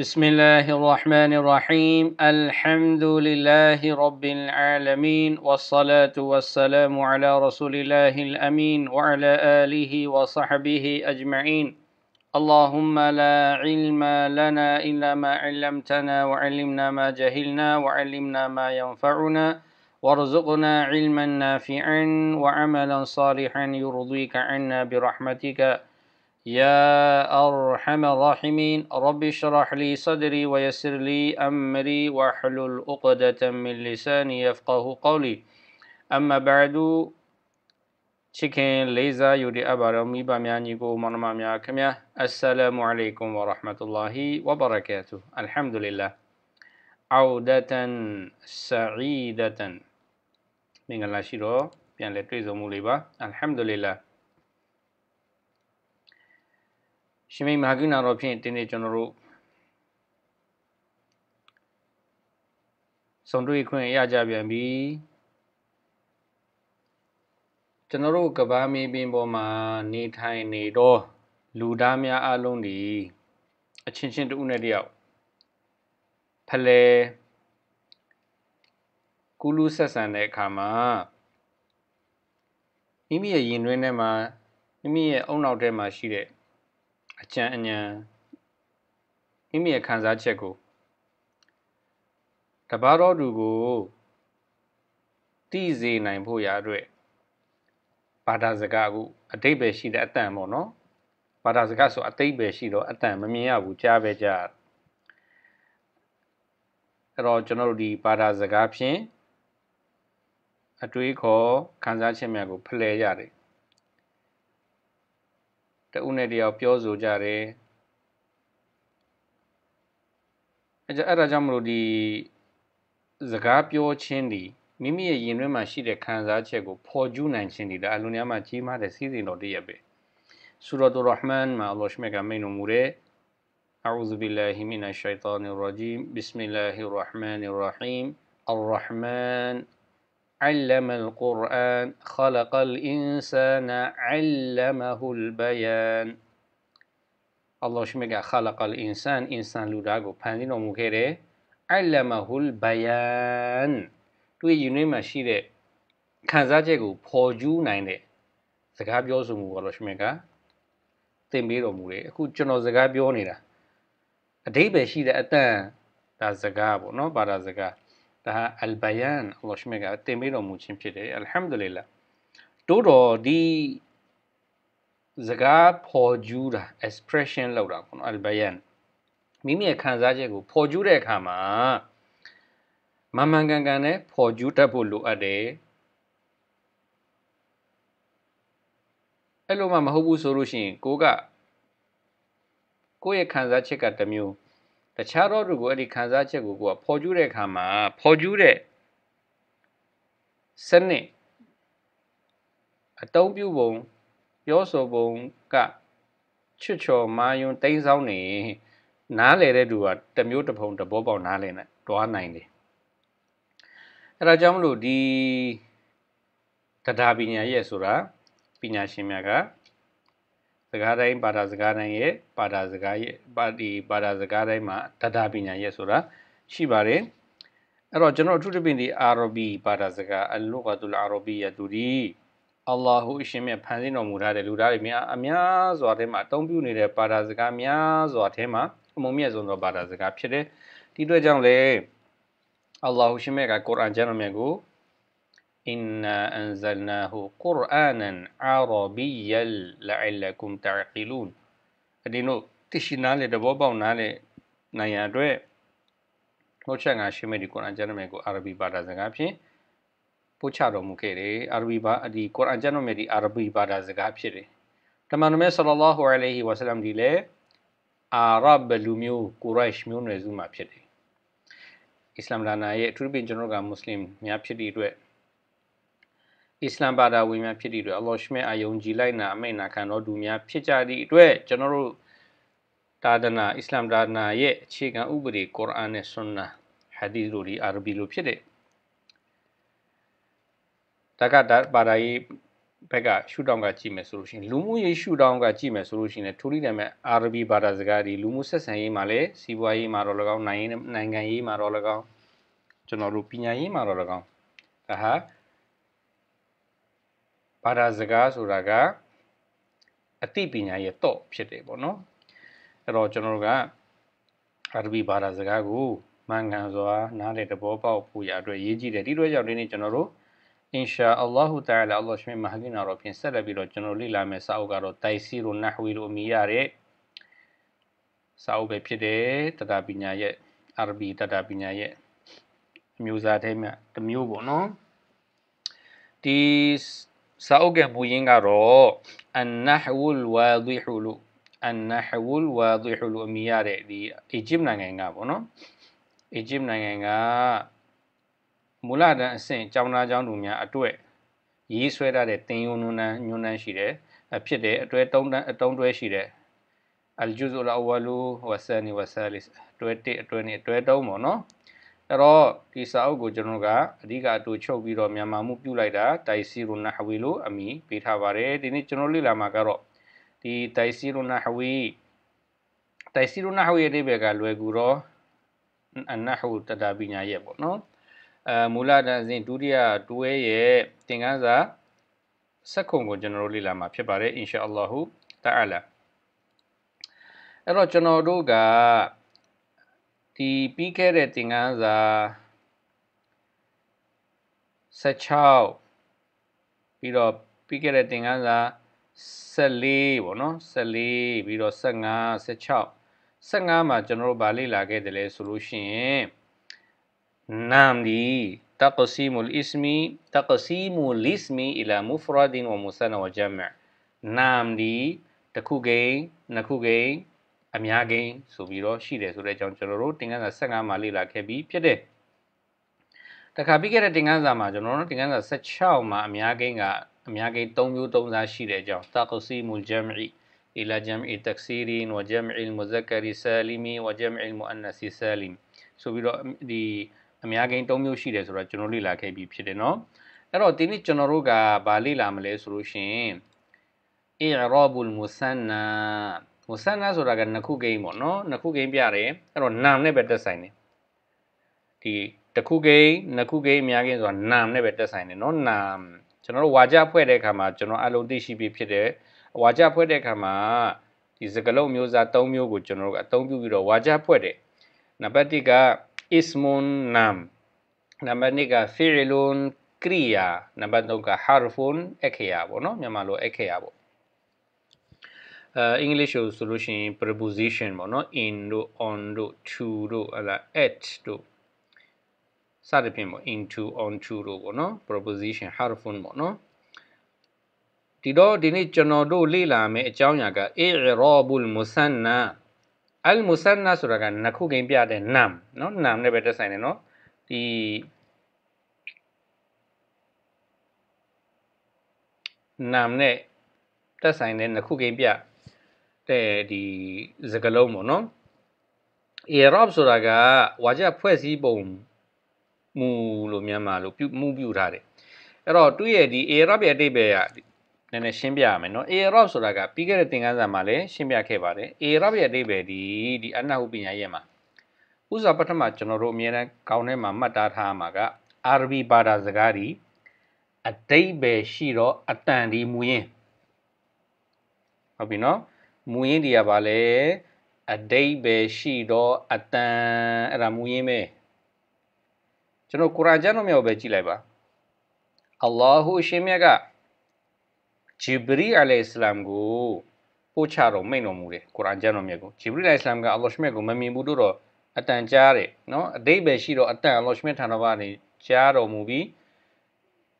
بسم الله الرحمن الرحيم الحمد لله رب العالمين والصلاة والسلام على رسول الله الأمين وعلى آله وصحبه أجمعين اللهم لا علم لنا إلا ما علمتنا وعلمنا ما جهلنا وعلمنا ما ينفعنا وارزقنا علما نافعا وعملا صالحا يرضيك عنا برحمتك يا أرحم الراحمين رب اشرح لي صدري ويسر لي أمري واحلل عقدة من لساني يفقه قولي أما بعد ချစ်ခင်လေးစားယူတဲ့အပါတော်မိဘများညီကိုမောင်နှမများခင်ဗျာအစ္စလာမုအလိုင်ကွမ်ဝါရဟမတ်တူလာဟီဝဘရကာတူအလ်ဟမ်ဒူလ illah အောဒတန်ဆာအီဒတန်မင်္ဂလာရှိတော့ပြန်လည်တွေ့ဆုံမှုလေးပါအလ်ဟမ်ဒူလ illah ရှင်မိတ်မဟာကိနာတော်ဖြင့်တင်းနေကျွန်တော်တို့ဆုံတွေ့ခွင့်ရကြပြန်ပြီကျွန်တော်တို့ကဘာမီပင်ပေါ်မှာနေထိုင်နေတော့လူသားများအလုံးဒီအချင်းချင်းတူနဲ့တယောက်ဖလဲကူလူဆက်ဆံတဲ့အခါမှာမိမိရဲ့ရင်တွင်းထဲမှာမိမိရဲ့အုံနောက်ထဲမှာရှိတဲ့အကြံအဉာဏ်မိမိရဲ့ခံစားချက်ကိုတပါတော်သူကိုတည်စေနိုင်ဖို့ရာအတွက်ဘာသာစကားကိုအတိတ်ပဲရှိတဲ့အတန်ပေါ့နော်ဘာသာစကားဆိုအတိတ်ပဲရှိတော့အတန်မမြင်ရဘူးကြားပဲကြားအဲ့တော့ကျွန်တော်တို့ဒီဘာသာစကားဖြင့်အတွေးခေါ်ခံစားချက်များကိုဖလှယ်ရတယ်တဦးနဲ့တယောက်ပြောဆိုကြတယ်အဲကြအဲ့ဒါကြောင့်မလို့ဒီစကားပြောခြင်းဒီမိမိရဲ့ရင်တွင်းမှာရှိတဲ့ခံစားချက်ကိုဖော်ကျူးနိုင်ခြင်းဒီဒါအလွန်များမှကြီးမားတဲ့စီးစိမ်တော်တည်းရပဲဆူရတ်အူရဟ်မန်မှာအလ္လာဟ်ရှမေကမိန်တော်မူတဲ့ أعوذ بالله من الشيطان الرجيم بسم الله الرحمن الرحيم الرحمن علم القرآن خلق الإنسان علمه البيان الله شمك خلق الإنسان إنسان لوداغو بانين ومكيري علمه البيان တွေ့ယူနေမှာရှိတဲ့ခံစားချက်ကိုပေါ်ကျူးနိုင်တဲ့စကားပြောဆိုမှုကတော့ရှင်မကသင်ပေးတော်မူတယ်အခုကျွန်တော်စကားပြောနေတာအတိပ္ပယ်ရှိတဲ့အတန်ဒါစကားပေါ့နော်ဘာသာစကားဒါဟာအလ်ဘယန်အလ္လာဟ်ရှမေကတင်ပေးတော်မူခြင်းဖြစ်တယ်အလ်ဟမ်ဒူလ illah တိုးတော်ဒီစကားဖော်ကျူးတာ expression လောက်တာပေါ့နော်အလ်ဘယန်မိမိရဲ့ခံစားချက်ကိုဖော်ကျူးတဲ့အခါမှာမမှန်ကန်ကန်နဲ့ဖော်ကျူးတတ်ဖို့လိုအပ်တယ်အဲ့လိုမှမဟုတ်ဘူးဆိုလို့ရှိရင်ကိုကကိုယ့်ရဲ့ခံစားချက်ကတစ်မျိုးတခြားတော့သူကိုအဲ့ဒီခံစားချက်ကိုကိုကဖော်ကျူးတဲ့အခါမှာဖော်ကျူးတဲ့စနစ်အတုံးပြုပုံပြောဆိုပုံကချွတ်ချော်မာယွန်းတိမ်းဆောင်နေနားလေတဲ့သူကတမျိုးတစ်ပုံတဘောပေါက်နားလေနဲ့တွားနိုင်တယ်အဲဒါကြောင့်မလို့ဒီတဒါပညာရဲ့ဆိုတာပညာရှင်များကစကားတိုင်းပါတာစကားတိုင်းရဲ့ပါတာစကားရဲ့ပါတီပါတာစကားတိုင်းမှာတတပညာရဲ့ဆိုတာရှိပါတယ်အဲ့တော့ကျွန်တော်အထူးသဖြင့်ဒီ RB ပါတာစကားအလုကတူလ RB ရတူဒီအလ္လာဟူအရှင်မြတ်ဖန်ဆင်းတော်မူထားတဲ့လူသားတွေများအများစွာထဲမှာအသုံးပြုနေတဲ့ပါတာစကားများစွာထဲမှာအမုံမြတ်ဆုံးသောပါတာစကားဖြစ်တယ်ဒီအတွက်ကြောင့်လေအလ္လာဟူရှင်မြတ်ကကုရ်အာန်ကျမ်းတော်မြတ်ကို إنا أنزلناه قرآنا عربيا لعلكم تعقلون အဒီနိုတရှိနာလေတဘောပေါက်နာလေနိုင်ရအတွက်ဟောချက်ငါရှိမဲ့ဒီကုရ်အာန်ကျမ်းကိုအာရဘီဘာသာစကားဖြင့်ပို့ချတော်မူခဲ့တယ်အာရဘီဘာဒီကုရ်အာန်ကျမ်းရဲ့ဒီအာရဘီဘာသာစကားဖြစ်တယ်တမန်တော်မြတ်ဆလ္လာလဟူအလိုင်ဟီဝါဆလမ်ဒီလေအာရဘလူမျိုးကိုရိုက်ရှ်မျိုးနွယ်စုမှာဖြစ်တယ်အစ္စလာမ်လာနာရဲ့အထူးသဖြင့်ကျွန်တော်ကမွတ်စလင်များဖြစ်တဲ့အတွက်အစ္စလမ်ဘာသာဝင်များဖြစ်သည့်အတွက်အလ္လာဟ်ရှမေအယုံကြည်လိုက်နာအမိန့်နာခံတော်သူများဖြစ်ကြသည့်အတွက်ကျွန်တော်တို့တာဒနာအစ္စလမ်တာဒနာရဲ့အခြေခံဥပဒေကုရ်အာန်နဲ့ဆွန်နာဟာဒီသ်တို့ဒီအာရဘီလိုဖြစ်တဲ့တက္ကတာဘာသာရေးဘက်ကရှုထောင့်ကကြည့်မယ်ဆိုလို့ရှိရင်လူမှုရေးရှုထောင့်ကကြည့်မယ်ဆိုလို့ရှိရင်ထိုနည်းနဲ့မဲ့အာရဘီဘာသာစကားဒီလူမှုဆက်ဆံရေးမှာလည်းစီးပွားရေးမှာတော့၎င်းနိုင်ငံရေးမှာတော့၎င်းကျွန်တော်တို့ပညာရေးမှာတော့၎င်းဒါဟာဘာသာစကားဆိုတာကအသိပညာရဲ့တော့ဖြစ်တယ်ပေါ့နော်အဲ့တော့ကျွန်တော်တို့ကအာရဗီဘာသာစကားကိုမှန်ကန်စွာနားလည်သဘောပေါက်ဖို့ရအတွက်ရည်ကြီးတယ်ဒီလိုကြောင့်ဒီနေ့ကျွန်တော်တို့ insha Allah ta'ala Allah ရှင်မဟာကင်နာတော့ပြင်ဆက်လက်ပြီးတော့ကျွန်တော်လေ့လာမယ့်စာအုပ်ကတော့ Taisir an-Nahwi လို့အမည်ရတဲ့စာအုပ်ပဲဖြစ်တယ်တတာပညာရဲ့အာရဗီတတာပညာရဲ့အမျိုးအစားထဲမှာတစ်မျိုးပေါ့နော်ဒီစာအုပ်ကမူရင်းကတော့အန်နဟဝလ်ဝါဒီဟူလူအန်နဟဝလ်ဝါဒီဟူလူအမည်ရတဲ့ဒီအီဂျစ်နိုင်ငံကပေါ့နော်အီဂျစ်နိုင်ငံကမူလတန်းအဆင့်ကျောင်းသားကျောင်းသူများအတွက်ရေးဆွဲထားတဲ့တင်ယုံနွန်းညွန်းနှန်းရှိတယ်အဖြစ်တယ်အတွဲတုံးတန်းအတုံးတွဲရှိတယ်အလ်ဂျူဇ်အလ်အဝါလူဝဆာနီဝဆာလစ်အတွဲ1အတွဲ2အတွဲ3ပေါ့နော်အဲ့တော့ဒီစာအုပ်ကိုကျွန်တော်ကအဓိကအတူချုပ်ပြီးတော့မြန်မာမှုပြုလိုက်တာတိုင်စီရိုနာဟဝီလို့အမည်ပေးထားပါတယ်ဒီနေ့ကျွန်တော်လေ့လာမှာကတော့ဒီတိုင်စီရိုနာဟဝီတိုင်စီရိုနာဟဝီရဲ့အဓိပ္ပာယ်ကလွယ်ကူတော့အနဟူတတာပညာရဲ့ပေါ့နော်အဲမူလတန်းစဉ်ဒုတိယတွဲရဲ့သင်ခန်းစာစက်ခုံကိုကျွန်တော်တို့လေ့လာမှာဖြစ်ပါတယ်အင်ရှာအလ္လာဟူတာအလာအဲ့တော့ကျွန်တော်တို့ကဒီပြီးခဲ့တဲ့သင်ခန်းစာ16ပြီးတော့ပြီးခဲ့တဲ့သင်ခန်းစာ14ပေါ့နော်14ပြီးတော့15 16 15မှာကျွန်တော်တို့ဗာလေ့လာခဲ့တယ်လဲဆိုလို့ရှိရင်နာမ်ဒီ تقسيم الاسم تقسيم الاسم الى مفرد ومثنى وجمع နာမ်ဒီတစ်ခုကိန်းနှစ်ခုကိန်းအများကိန်းဆိုပြီးတော့ရှိတယ်ဆိုတဲ့အကြောင်းကျွန်တော်တို့တင်ကန်းစာ15မှာလေ့လာခဲ့ပြီးဖြစ်တယ်တခါပြီးခဲ့တဲ့တင်ကန်းစာမှာကျွန်တော်တို့တင်ကန်းစာ16မှာအများကိန်းကအများကိန်း3မျိုး3စားရှိတဲ့အကြောင်းတာကုစီမူဂျမ်ရီ إلى جمع تكسير وجمع المذكر سالم وجمع المؤنث سالم ဆိုပြီးတော့ဒီအများကိန်း၃မျိုးရှိတယ်ဆိုတော့ကျွန်တော်လေ့လာခဲ့ပြီးဖြစ်တယ်เนาะအဲ့တော့ဒီနေ့ကျွန်တော်တို့ကဗာလေ့လာမလဲဆိုလို့ရှင် i'rabul musanna ဟိုဆန္ဒဆိုတာကနှစ်ခုဂိမ်းပေါ့နော်နှစ်ခုဂိမ်းပြတယ်အဲ့တော့နာမ်နဲ့ပဲတက်ဆိုင်တယ်ဒီတစ်ခုဂိမ်းနှစ်ခုဂိမ်းအများကြီးဆိုတာနာမ်နဲ့ပဲတက်ဆိုင်တယ်နော်နာမ်ကျွန်တော်တို့ဝါကြဖွဲ့တဲ့အခါမှာကျွန်တော်အလုံးသိရှိပြီးဖြစ်တယ်ဝါကြဖွဲ့တဲ့အခါမှာဒီစကလုံးမျိုးစား၃မျိုးကိုကျွန်တော်တို့အသုံးပြုပြီးတော့ဝါကြဖွဲ့တယ်နံပါတ်1က ismun nam နံပါတ်2က fi'lun kriya နံပါတ်3က harfun akhiya ပေါ့နော်မြန်မာလို akhiya ပေါ့အဲအင်္ဂလိပ်လိုဆိုလို့ရှိရင် preposition ပေါ့နော် in တို့ on တို့ to တို့ဟလာ at တို့စသဖြင့်ပေါ့ into onto တို့ပေါ့နော် preposition harfun ပေါ့နော်ဒီတော့ဒီနေ့ကျွန်တော်တို့လေ့လာမယ့်အကြောင်းအရာက i'rabul musanna al musanna ဆိုတာကနှစ်ခုကိန်းပြတဲ့ nam เนาะ nam နဲ့ပဲတက်ဆိုင်တယ်เนาะဒီနာမ်နဲ့တက်ဆိုင်တဲ့နှစ်ခုကိန်းပြတဲ့ဒီစကလုံးပေါ့နော် Arab ဆိုတာကဝါကျဖွဲ့စည်းပုံမူလို့မြန်မာလို့ပြုမှုပြုထားတယ်အဲ့တော့သူ့ရဲ့ဒီ Arab ရဲ့အတိတ်ပဲကနည်းနည်းရှင်းပြရမယ်နော် Arab ဆိုတာကပြီးခဲ့တဲ့သင်ခန်းစာမှာလည်းရှင်းပြခဲ့ပါတယ် Arab ရဲ့အတိတ်ပဲဒီဒီအနာဟုပညာရဲ့မှာဥစွာပထမကျွန်တော်တို့အမြဲတမ်းခေါင်းထဲမှာမှတ်သားထားမှာက Arabi ဘာသာစကားဒီအတိတ်ပဲရှိတော့အတန်ဒီမူရင်းဟုတ်ပြီနော်မူရင်းတွေကဘာလဲအတိတ်ပဲရှိတော့အတန်အဲ့ဒါမူရင်းပဲကျွန်တော်ကုရ်အာန်ကျမ်းတော်မြတ်ကိုပဲကြည့်လိုက်ပါအလ္လာဟူအရှင်မြတ်ကဂျီဘရီအလိုင်စလမ်ကိုပို့ချတော်မိန့်တော်မူတယ်ကုရ်အာန်ကျမ်းတော်မြတ်ကိုဂျီဘရီအလိုင်စလမ်ကအလ္လာဟ်ရှမြတ်ကိုမမြင်ဘူးတော့အတန်ကြားတယ်နော်အတိတ်ပဲရှိတော့အတန်အလ္လာဟ်ရှမြတ်ထံတော်ကနေကြားတော်မူပြီး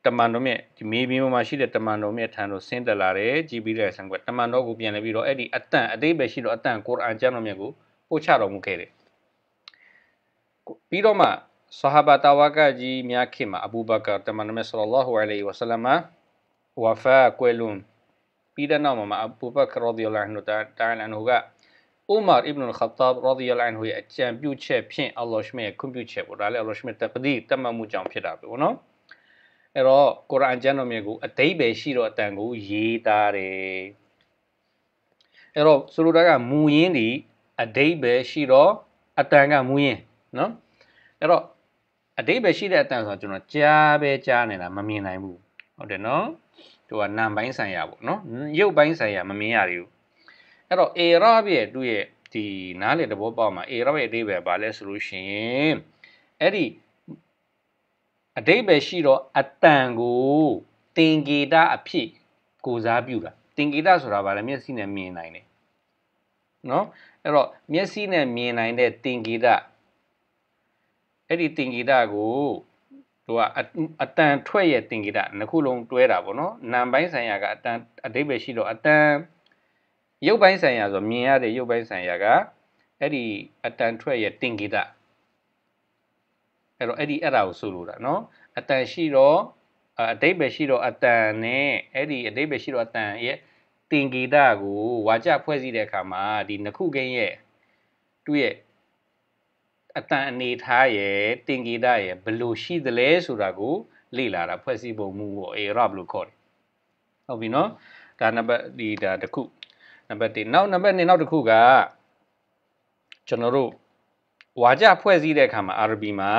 တမန်တော်မြတ်ဒီမေဘီမှာရှိတဲ့တမန်တော်မြတ်ထံသို့ဆင်းသက်လာတယ်ဂျီဘီရယ်ဆန်ကတမန်တော်ကိုပြန်လဲပြီးတော့အဲ့ဒီအတန်အသေးပဲရှိတော့အတန်ကုရ်အန်ကျမ်းတော်မြတ်ကိုပို့ချတော်မူခဲ့တယ်ပြီးတော့မှဆဟာဘာတာဝါကကြီးများခင်မှာအဘူဘကာတမန်တော်မြတ်ဆလ္လာဟူအလိုင်ဝဆလမ်ဝဖာကွယ်လွန်ပြီးတဲ့နောက်မှာအဘူဘကာရာဒီယလာဟ်နူတာတာလန်ဟူကဥမာအစ်ဘ်နူခတ်တာဘ်ရာဒီယလာဟ်နူရဲ့အကြံပြုချက်ဖြင့်အလ္လာဟ်ရှ်မရဲ့ခွင့်ပြုချက်ပေါ့ဒါလည်းအလ္လာဟ်ရှ်မတပဒီတမန်မှုကြောင့်ဖြစ်တာပဲပေါ့နော်အဲ့တော့ကုရ်အာန်ကျမ်းတော်မြတ်ကို အတိတ်ပဲရှိတော့အတန်ကိုရေးသားတယ်အဲ့တော့ဆိုလိုတာကမူရင်းဒီအတိတ်ပဲရှိတော့အတန်ကမူရင်းနော်အဲ့တော့အတိတ်ပဲရှိတဲ့အတန်ဆိုတော့ကျွန်တော်ကြားပဲကြားနေတာမမြင်နိုင်ဘူးဟုတ်တယ်နော်သူကနံပိုင်းဆိုင်ရာပေါ့နော်ရုပ်ပိုင်းဆိုင်ရာမမြင်ရသေးဘူးအဲ့တော့အေရာဘရဲ့သူ့ရဲ့ဒီနားလေသဘောပေါက်မှာအေရာဘရဲ့အတိတ်ပဲဘာလဲဆိုလို့ရှိရင်အဲ့ဒီအတိတ်ပဲရှိတော့အတန်ကိုသင်္ကေတအဖြစ်ကိုစားပြုတာသင်္ကေတဆိုတာဗာလဲမျက်စိနဲ့မြင်နိုင်တယ်နော်အဲ့တော့မျက်စိနဲ့မြင်နိုင်တဲ့သင်္ကေတအဲ့ဒီသင်္ကေတကိုသူကအတန်ထွက်ရဲ့သင်္ကေတနှစ်ခုလုံးတွဲတာပေါ့နော်နံပိုင်းဆိုင်ရာကအတန်အတိတ်ပဲရှိတော့အတန်ရုပ်ပိုင်းဆိုင်ရာဆိုမြင်ရတဲ့ရုပ်ပိုင်းဆိုင်ရာကအဲ့ဒီအတန်ထွက်ရဲ့သင်္ကေတအဲ့တော့အဲ့ဒီအဲ့ဒါကိုဆိုလိုတာနော်အတန်ရှိတော့အတိတ်ပဲရှိတော့အတန်နဲ့အဲ့ဒီအတိတ်ပဲရှိတော့အတန်ရဲ့တင်ဂီတကိုဝါကျဖွဲ့စည်းတဲ့အခါမှာဒီနှစ်ခုကိန်းရဲ့သူ့ရဲ့အတန်အနေထားရဲ့တင်ဂီတရဲ့ဘလို့ရှိသလဲဆိုတာကိုလေ့လာတာဖွဲ့စည်းပုံမူကိုအေရပ်လို့ခေါ်တယ်။ဟုတ်ပြီနော်။ဒါနံပါတ်ဒီဒါတစ်ခုနံပါတ်1နောက်နံပါတ်2နောက်တစ်ခုကကျွန်တော်တို့ဝါကြဖွဲ့စည်းတဲ့အခါမှာ RB မှာ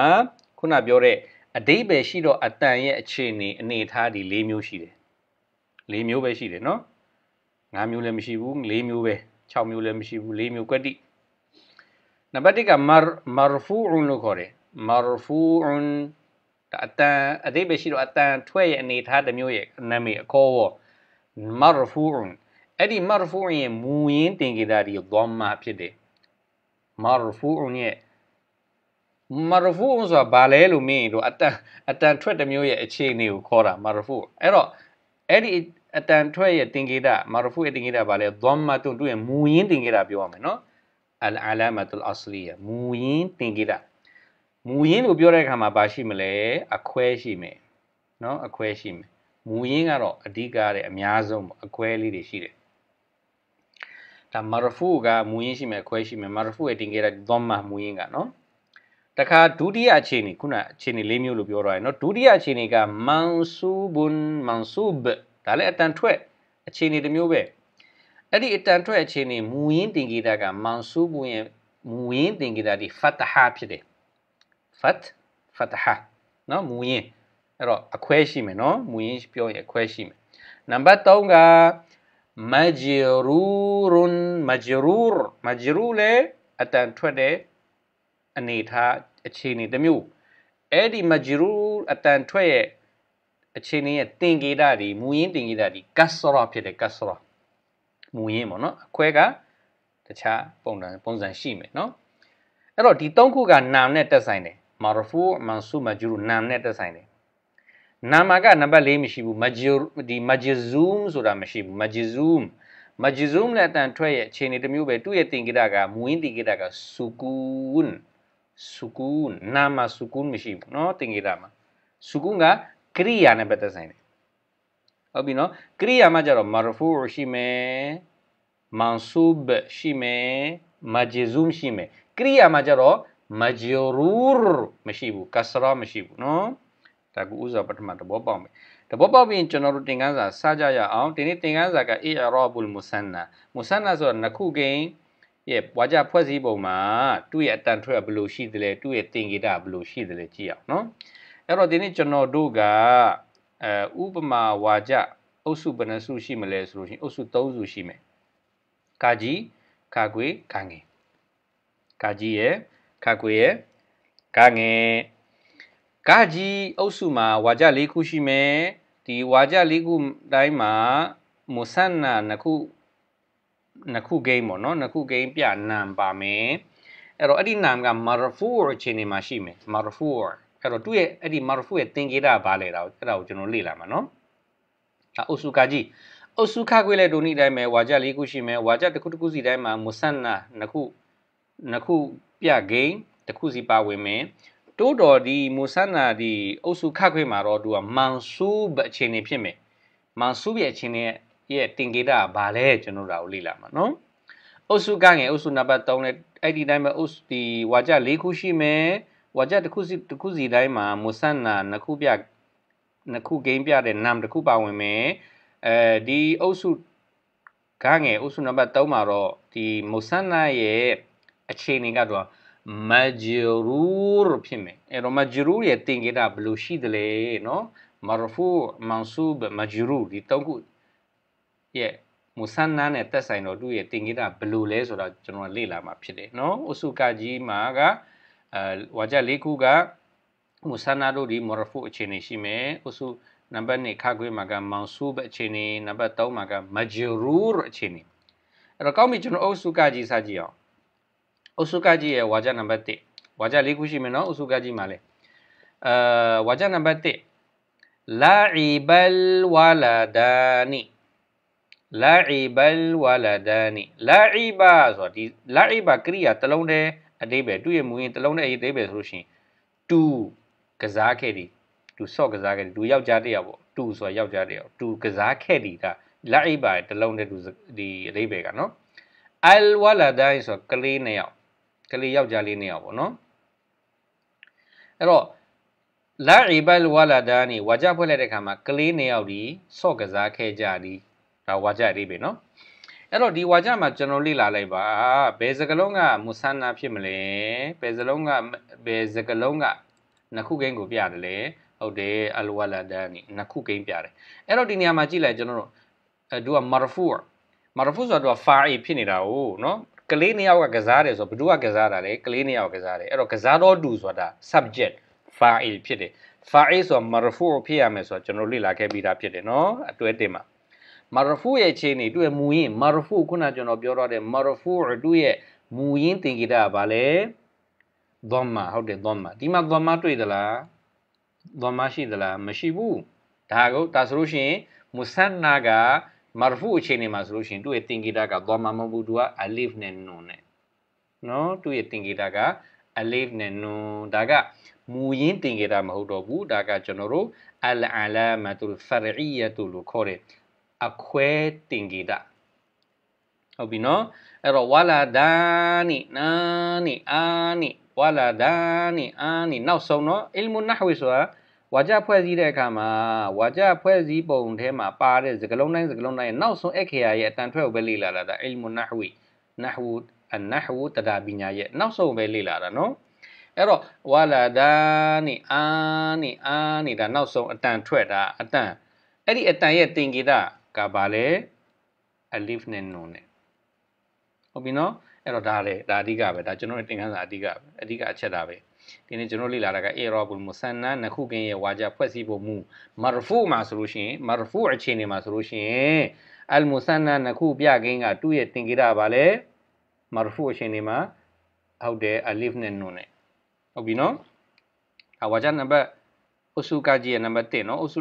ခုနပြောတဲ့အတိပဲရှိတော့အတန်ရဲ့အခြေအနေအနေထားဒီ၄မျိုးရှိတယ်။၄မျိုးပဲရှိတယ်နော်။၅မျိုးလည်းမရှိဘူး၄မျိုးပဲ6မျိုးလည်းမရှိဘူး၄မျိုးကွက်တိ။နံပါတ်1ကမာရဖူအွန်လို့ခေါ်တယ်။မာရဖူအွန်အတန်အတိပဲရှိတော့အတန်ထွက်ရဲ့အနေထားတစ်မျိုးရဲ့နာမည်အခေါ်ဝမာရဖူအွန်အဲ့ဒီမာရဖူအွန်ရဲ့မူရင်းတင်ကေတာဒီသွားမှာဖြစ်တယ်မာရဖူအွန်ရဲ့မာရဖူအွန်ဆိုတာဘာလဲလို့မင်းတို့အတန်အတန်ထွက်တစ်မျိုးရဲ့အခြေအနေကိုခေါ်တာမာရဖူအဲ့တော့အဲ့ဒီအတန်ထွက်ရဲ့တင်္ကေတမာရဖူရဲ့တင်္ကေတဘာလဲဒွမ်မာတုန်သူ့ရဲ့မူရင်းတင်္ကေတပြောရမယ်နော်အလ်အလာမတ်လ်အစလီယာမူရင်းတင်္ကေတမူရင်းလို့ပြောတဲ့အခါမှာဘာရှိမလဲအခွဲရှိမယ်နော်အခွဲရှိမယ်မူရင်းကတော့အဓိကတဲ့အများဆုံးအခွဲလေးတွေရှိတယ်ဒါမာရဖူကမူရင်းရှိမယ်ခွဲရှိမယ်မာရဖူရဲ့တင်ခဲ့တဲ့ဒွမ်မာမူရင်းကနော်တခါဒုတိယအခြေအနေခုနအခြေအနေလေးမျိုးလို့ပြောထားတယ်နော်ဒုတိယအခြေအနေကမန်ဆူဘွန်မန်ဆူဘဒါလည်းအတန်ထွက်အခြေအနေတစ်မျိုးပဲအဲ့ဒီအတန်ထွက်အခြေအနေမူရင်းတင်ခဲ့တာကမန်ဆူဘွန်ရဲ့မူရင်းတင်ခဲ့တာဒီဖတ်ဟာဖြစ်တယ်ဖတ်ဖတ်ဟာနော်မူရင်းအဲ့တော့အခွဲရှိမယ်နော်မူရင်းပြောရင်အခွဲရှိမယ်နံပါတ်3က majrurun majrur majrur လေအတန်ထွက်တဲ့အနေထားအခြေအနေတစ်မျိုးအဲ့ဒီ majrur အတန်ထွက်ရဲ့အခြေအနေရဲ့တင်ကေတာတွေမူရင်းတင်ကေတာတွေကတ်ဆရာဖြစ်တယ်ကတ်ဆရာမူရင်းပေါ့နော်အခွဲကတခြားပုံစံပုံစံရှိမယ်နော်အဲ့တော့ဒီ၃ခုကနာမ်နဲ့တက်ဆိုင်တယ်မာရဖူမန်ဆူမဂျူရူနာမ်နဲ့တက်ဆိုင်တယ်နာမကနံပါတ်၄မရှိဘူးမဂျူဒီမဂျဇူမ်ဆိုတာမရှိဘူးမဂျဇူမ်မဂျဇူမ်နဲ့အတန်ထွက်ရဲ့အခြေအနေတစ်မျိုးပဲသူ့ရဲ့တင်ကိတာကမွင်းတင်ကိတာကဆူကူန်ဆူကူန်နာမဆူကူန်မရှိဘူးနော်တင်ကိတာမှာဆူကူန်ကကရိယာနဲ့ပတ်သက်ဆိုင်တယ်ဟုတ်ပြီနော်ကရိယာမှာကျတော့မာရဖူရှိမယ်မန်ဆူဘရှိမယ်မဂျဇူမ်ရှိမယ်ကရိယာမှာကျတော့မဂျရူရ်မရှိဘူးကဆရာမရှိဘူးနော်ဒါကူဥစွာပထမသဘောပေါက်မယ်သဘောပေါက်ပြီးရင်ကျွန်တော်တို့သင်ခန်းစာစကြရအောင်ဒီနေ့သင်ခန်းစာက i'rabul musanna musanna ဆိုတာနှစ်ခုကိန်းရဲ့ဝါကြဖွဲ့စည်းပုံမှာသူ့ရဲ့အတန်ထွက်ကဘယ်လိုရှိသလဲသူ့ရဲ့သင်္ကေတဘယ်လိုရှိသလဲကြည့်အောင်နော်အဲ့တော့ဒီနေ့ကျွန်တော်တို့ကအဲဥပမာဝါကြအုပ်စုဘယ်နှစုရှိမလဲဆိုလို့ရှိရင်အုပ်စု၃စုရှိမယ်ခါကြီးခါကွေခါငယ်ခါကြီးရဲ့ခါကွေရဲ့ခါငယ်ဂကြီးအုပ်စုမှာဝါကြ၄ခုရှိမယ်ဒီဝါကြ၄ခုတိုင်းမှာမုဆန်နာနှစ်ခုနှစ်ခု game ပေါ့နော်နှစ်ခု game ပြနံပါမယ်အဲ့တော့အဲ့ဒီနံက marfu အခြေအနေမှာရှိမယ် marfu အဲ့တော့သူ့ရဲ့အဲ့ဒီ marfu ရဲ့သင်္ကေတဘာလဲတာအဲ့ဒါကိုကျွန်တော်လေ့လာမှာနော်ဒါအုပ်စုကကြီးအုပ်စုခခွေလဲဒုနိတိုင်းပဲဝါကြ၄ခုရှိမယ်ဝါကြတစ်ခုတစ်ခုစီတိုင်းမှာမုဆန်နာနှစ်ခုနှစ်ခုပြ game တစ်ခုစီပါဝင်မယ်တိုးတော်ဒီမူဆန်နာဒီအုပ်စုခတ်ခွေမှာတော့သူကမန်ဆူဘ်အခြေအနေဖြစ်မယ်မန်ဆူဘ်ရဲ့အခြေအနေရဲ့တင်ကေတာကဘာလဲကျွန်တော်တို့လေ့လာမှာနော်အုပ်စုကငယ်အုပ်စုနံပါတ်3နဲ့အဲ့ဒီတိုင်းပဲအုပ်ဒီဝါကျ၄ခုရှိမယ်ဝါကျတစ်ခုစီတစ်ခုစီတိုင်းမှာမူဆန်နာနှစ်ခုပြနှစ်ခုဂိမ်းပြတဲ့နမ်တစ်ခုပါဝင်မယ်အဲဒီအုပ်စုကငယ်အုပ်စုနံပါတ်3မှာတော့ဒီမူဆန်နာရဲ့အခြေအနေကတော့မဂျူရူဖြစ်မယ်အဲ့တော့မဂျူရူရဲ့တင်ခဲ့တာဘယ်လိုရှိသလဲနော်မာရဖူမန်ဆူဘမဂျူရူဒီတောက်ခုရဲ့မူဆန်နာနဲ့တက်ဆိုင်တော့သူ့ရဲ့တင်ခဲ့တာဘယ်လိုလဲဆိုတော့ကျွန်တော်လေ့လာမှာဖြစ်တယ်နော်အုစုကကြီးမှာကအဲဝါကြလေးခုကမူဆန်နာတို့ဒီမာရဖူအခြေအနေရှိမယ်အုစုနံပါတ်2ခါခွေးမှာကမောင်ဆူဘအခြေအနေနံပါတ်3မှာကမဂျူရူအခြေအနေအဲ့တော့ကောင်းပြီကျွန်တော်အုစုကကြီးစကြည့်အောင်အုစုကကြီးရဲ့ဝါကျနံပါတ်1ဝါကျ၄ခုရှိမယ်နော်အုစုကကြီးမှာလေအဲဝါကျနံပါတ်1လာအီဘလ်ဝါလာဒါနီလာအီဘလ်ဝါလာဒါနီလာအီဘာဆိုဒီလာအီဘာကရိယာတစ်လုံးတည်းအတိပ္ပယ်သူ့ရဲ့မူရင်းတစ်လုံးတည်းအတိပ္ပယ်ဆိုလို့ရှိရင်တူကစားခဲ့သည်တူဆော့ကစားခဲ့သည်တူယောက်ျားတရားပေါ့တူဆိုတာယောက်ျားတရားတူကစားခဲ့သည်ဒါလာအီဘာတစ်လုံးတည်းတူဒီအတိပ္ပယ်ကနော်အယ်ဝါလာဒါဆိုကလေးနှစ်ယောက်ကလေးယောက်ျားလေးနှစ်ယောက်ပေါ့နော်အဲ့တော့လာအီဘယ်ဝလာဒာနီဝါကြဖွဲ့လိုက်တဲ့ခါမှာကလေးနှစ်ယောက်ဒီဆော့ကစားခဲ့ကြသည်ဒါဝါကြရေးပဲနော်အဲ့တော့ဒီဝါကြမှာကျွန်တော်လေ့လာလိုက်ပါဘယ်စကလုံးကမုဆန္နာဖြစ်မလဲဘယ်စလုံးကဘယ်စကလုံးကနှစ်ခုကိန်းကိုပြတယ်လေဟုတ်တယ်အလဝလာဒန်နီနှစ်ခုကိန်းပြတယ်အဲ့တော့ဒီနေရာမှာကြည့်လိုက်ကျွန်တော်တို့အဲသူကမာရဖူမာရဖူဆိုတော့သူကဖာအီဖြစ်နေတာ哦เนาะကလေးနှစ်ယောက်ကကစားတယ်ဆိုဘယ်သူကကစားတာလဲကလေးနှစ်ယောက်ကစားတယ်အဲ့တော့ကစားတော့တူဆိုတာ subject fa'il ဖြစ်တယ် fa'il ဆိုတာ marfu ဖြစ်ရမယ်ဆိုတော့ကျွန်တော်လေ့လာခဲ့ပြီးသားဖြစ်တယ်နော်အတွဲတင်မှာ marfu ရဲ့ခြေနေတွေ့မူရင်း marfu ခုနကျွန်တော်ပြောတော့တဲ့ marfu တွေ့ရဲ့မူရင်းတင်ကြတာကဘာလဲ dhamma ဟုတ်တယ် dhamma ဒီမှာ dhamma တွေ့သလား dhamma ရှိသလားမရှိဘူးဒါကောဒါဆိုလို့ရှိရင် musanna ကမာရဖူအခြေအနေမှာဆိုလို့ရှိရင်သူ့ရဲ့သင်္ကေတကသွားမှာမဟုတ်ဘူးသူကအလစ်နဲ့နွန်နဲ့နော်သူ့ရဲ့သင်္ကေတကအလစ်နဲ့နွန်ဒါကမူရင်းသင်္ကေတမဟုတ်တော့ဘူးဒါကကျွန်တော်တို့အလအလာမတ်လ်ဖရအီယတ်လို့ခေါ်တဲ့အခွဲသင်္ကေတဟုတ်ပြီနော်အဲ့တော့ဝလာဒာနီနာနီအာနီဝလာဒာနီအာနီနောက်ဆုံးတော့အီလ်မွန်နဟဝီဆိုတာဝါကြဖွဲ့စည်းတဲ့အခါမှာဝါကြဖွဲ့စည်းပုံထဲမှာပါတဲ့စကလုံးတိုင်းစကလုံးတိုင်းရဲ့နောက်ဆုံးအခရာရဲ့အတန်ထွက်ကိုပဲလေ့လာတာဒါအိလ်မူနာဟဝီနာဟူအနာဟူတဒါဘီညာရဲ့နောက်ဆုံးပဲလေ့လာတာနော်အဲ့တော့ဝါလာဒါနိအာနိအာနိဒါနောက်ဆုံးအတန်ထွက်တာအတန်အဲ့ဒီအတန်ရဲ့တင်ကေတာကဘာလဲအလစ်နဲ့နုံနဲ့ဟုတ်ပြီနော်အဲ့တော့ဒါလေဒါအဓိကပဲဒါကျွန်တော်တင်ခန်းစာအဓိကပဲအဓိကအချက်ဒါပဲဒီနေ့ကျွန်တော်လေ့လာတာက i'rabul musanna နှစ်ခုကင်းရဲ့ဝါကြဖွဲ့စည်းပုံမူ marfu မှာဆိုလို့ရှိရင် marfu အခြေအနေမှာဆိုလို့ရှိရင် al musanna နှစ်ခုပြကင်းကသူ့ရဲ့တင်ကိတာပါလေ marfu အခြေအနေမှာဟုတ်တယ် alif နဲ့ nun နဲ့ဟုတ်ပြီနော်အဝါကြနံပါတ်အုစုကကြီးရဲ့နံပါတ်1နော်အုစု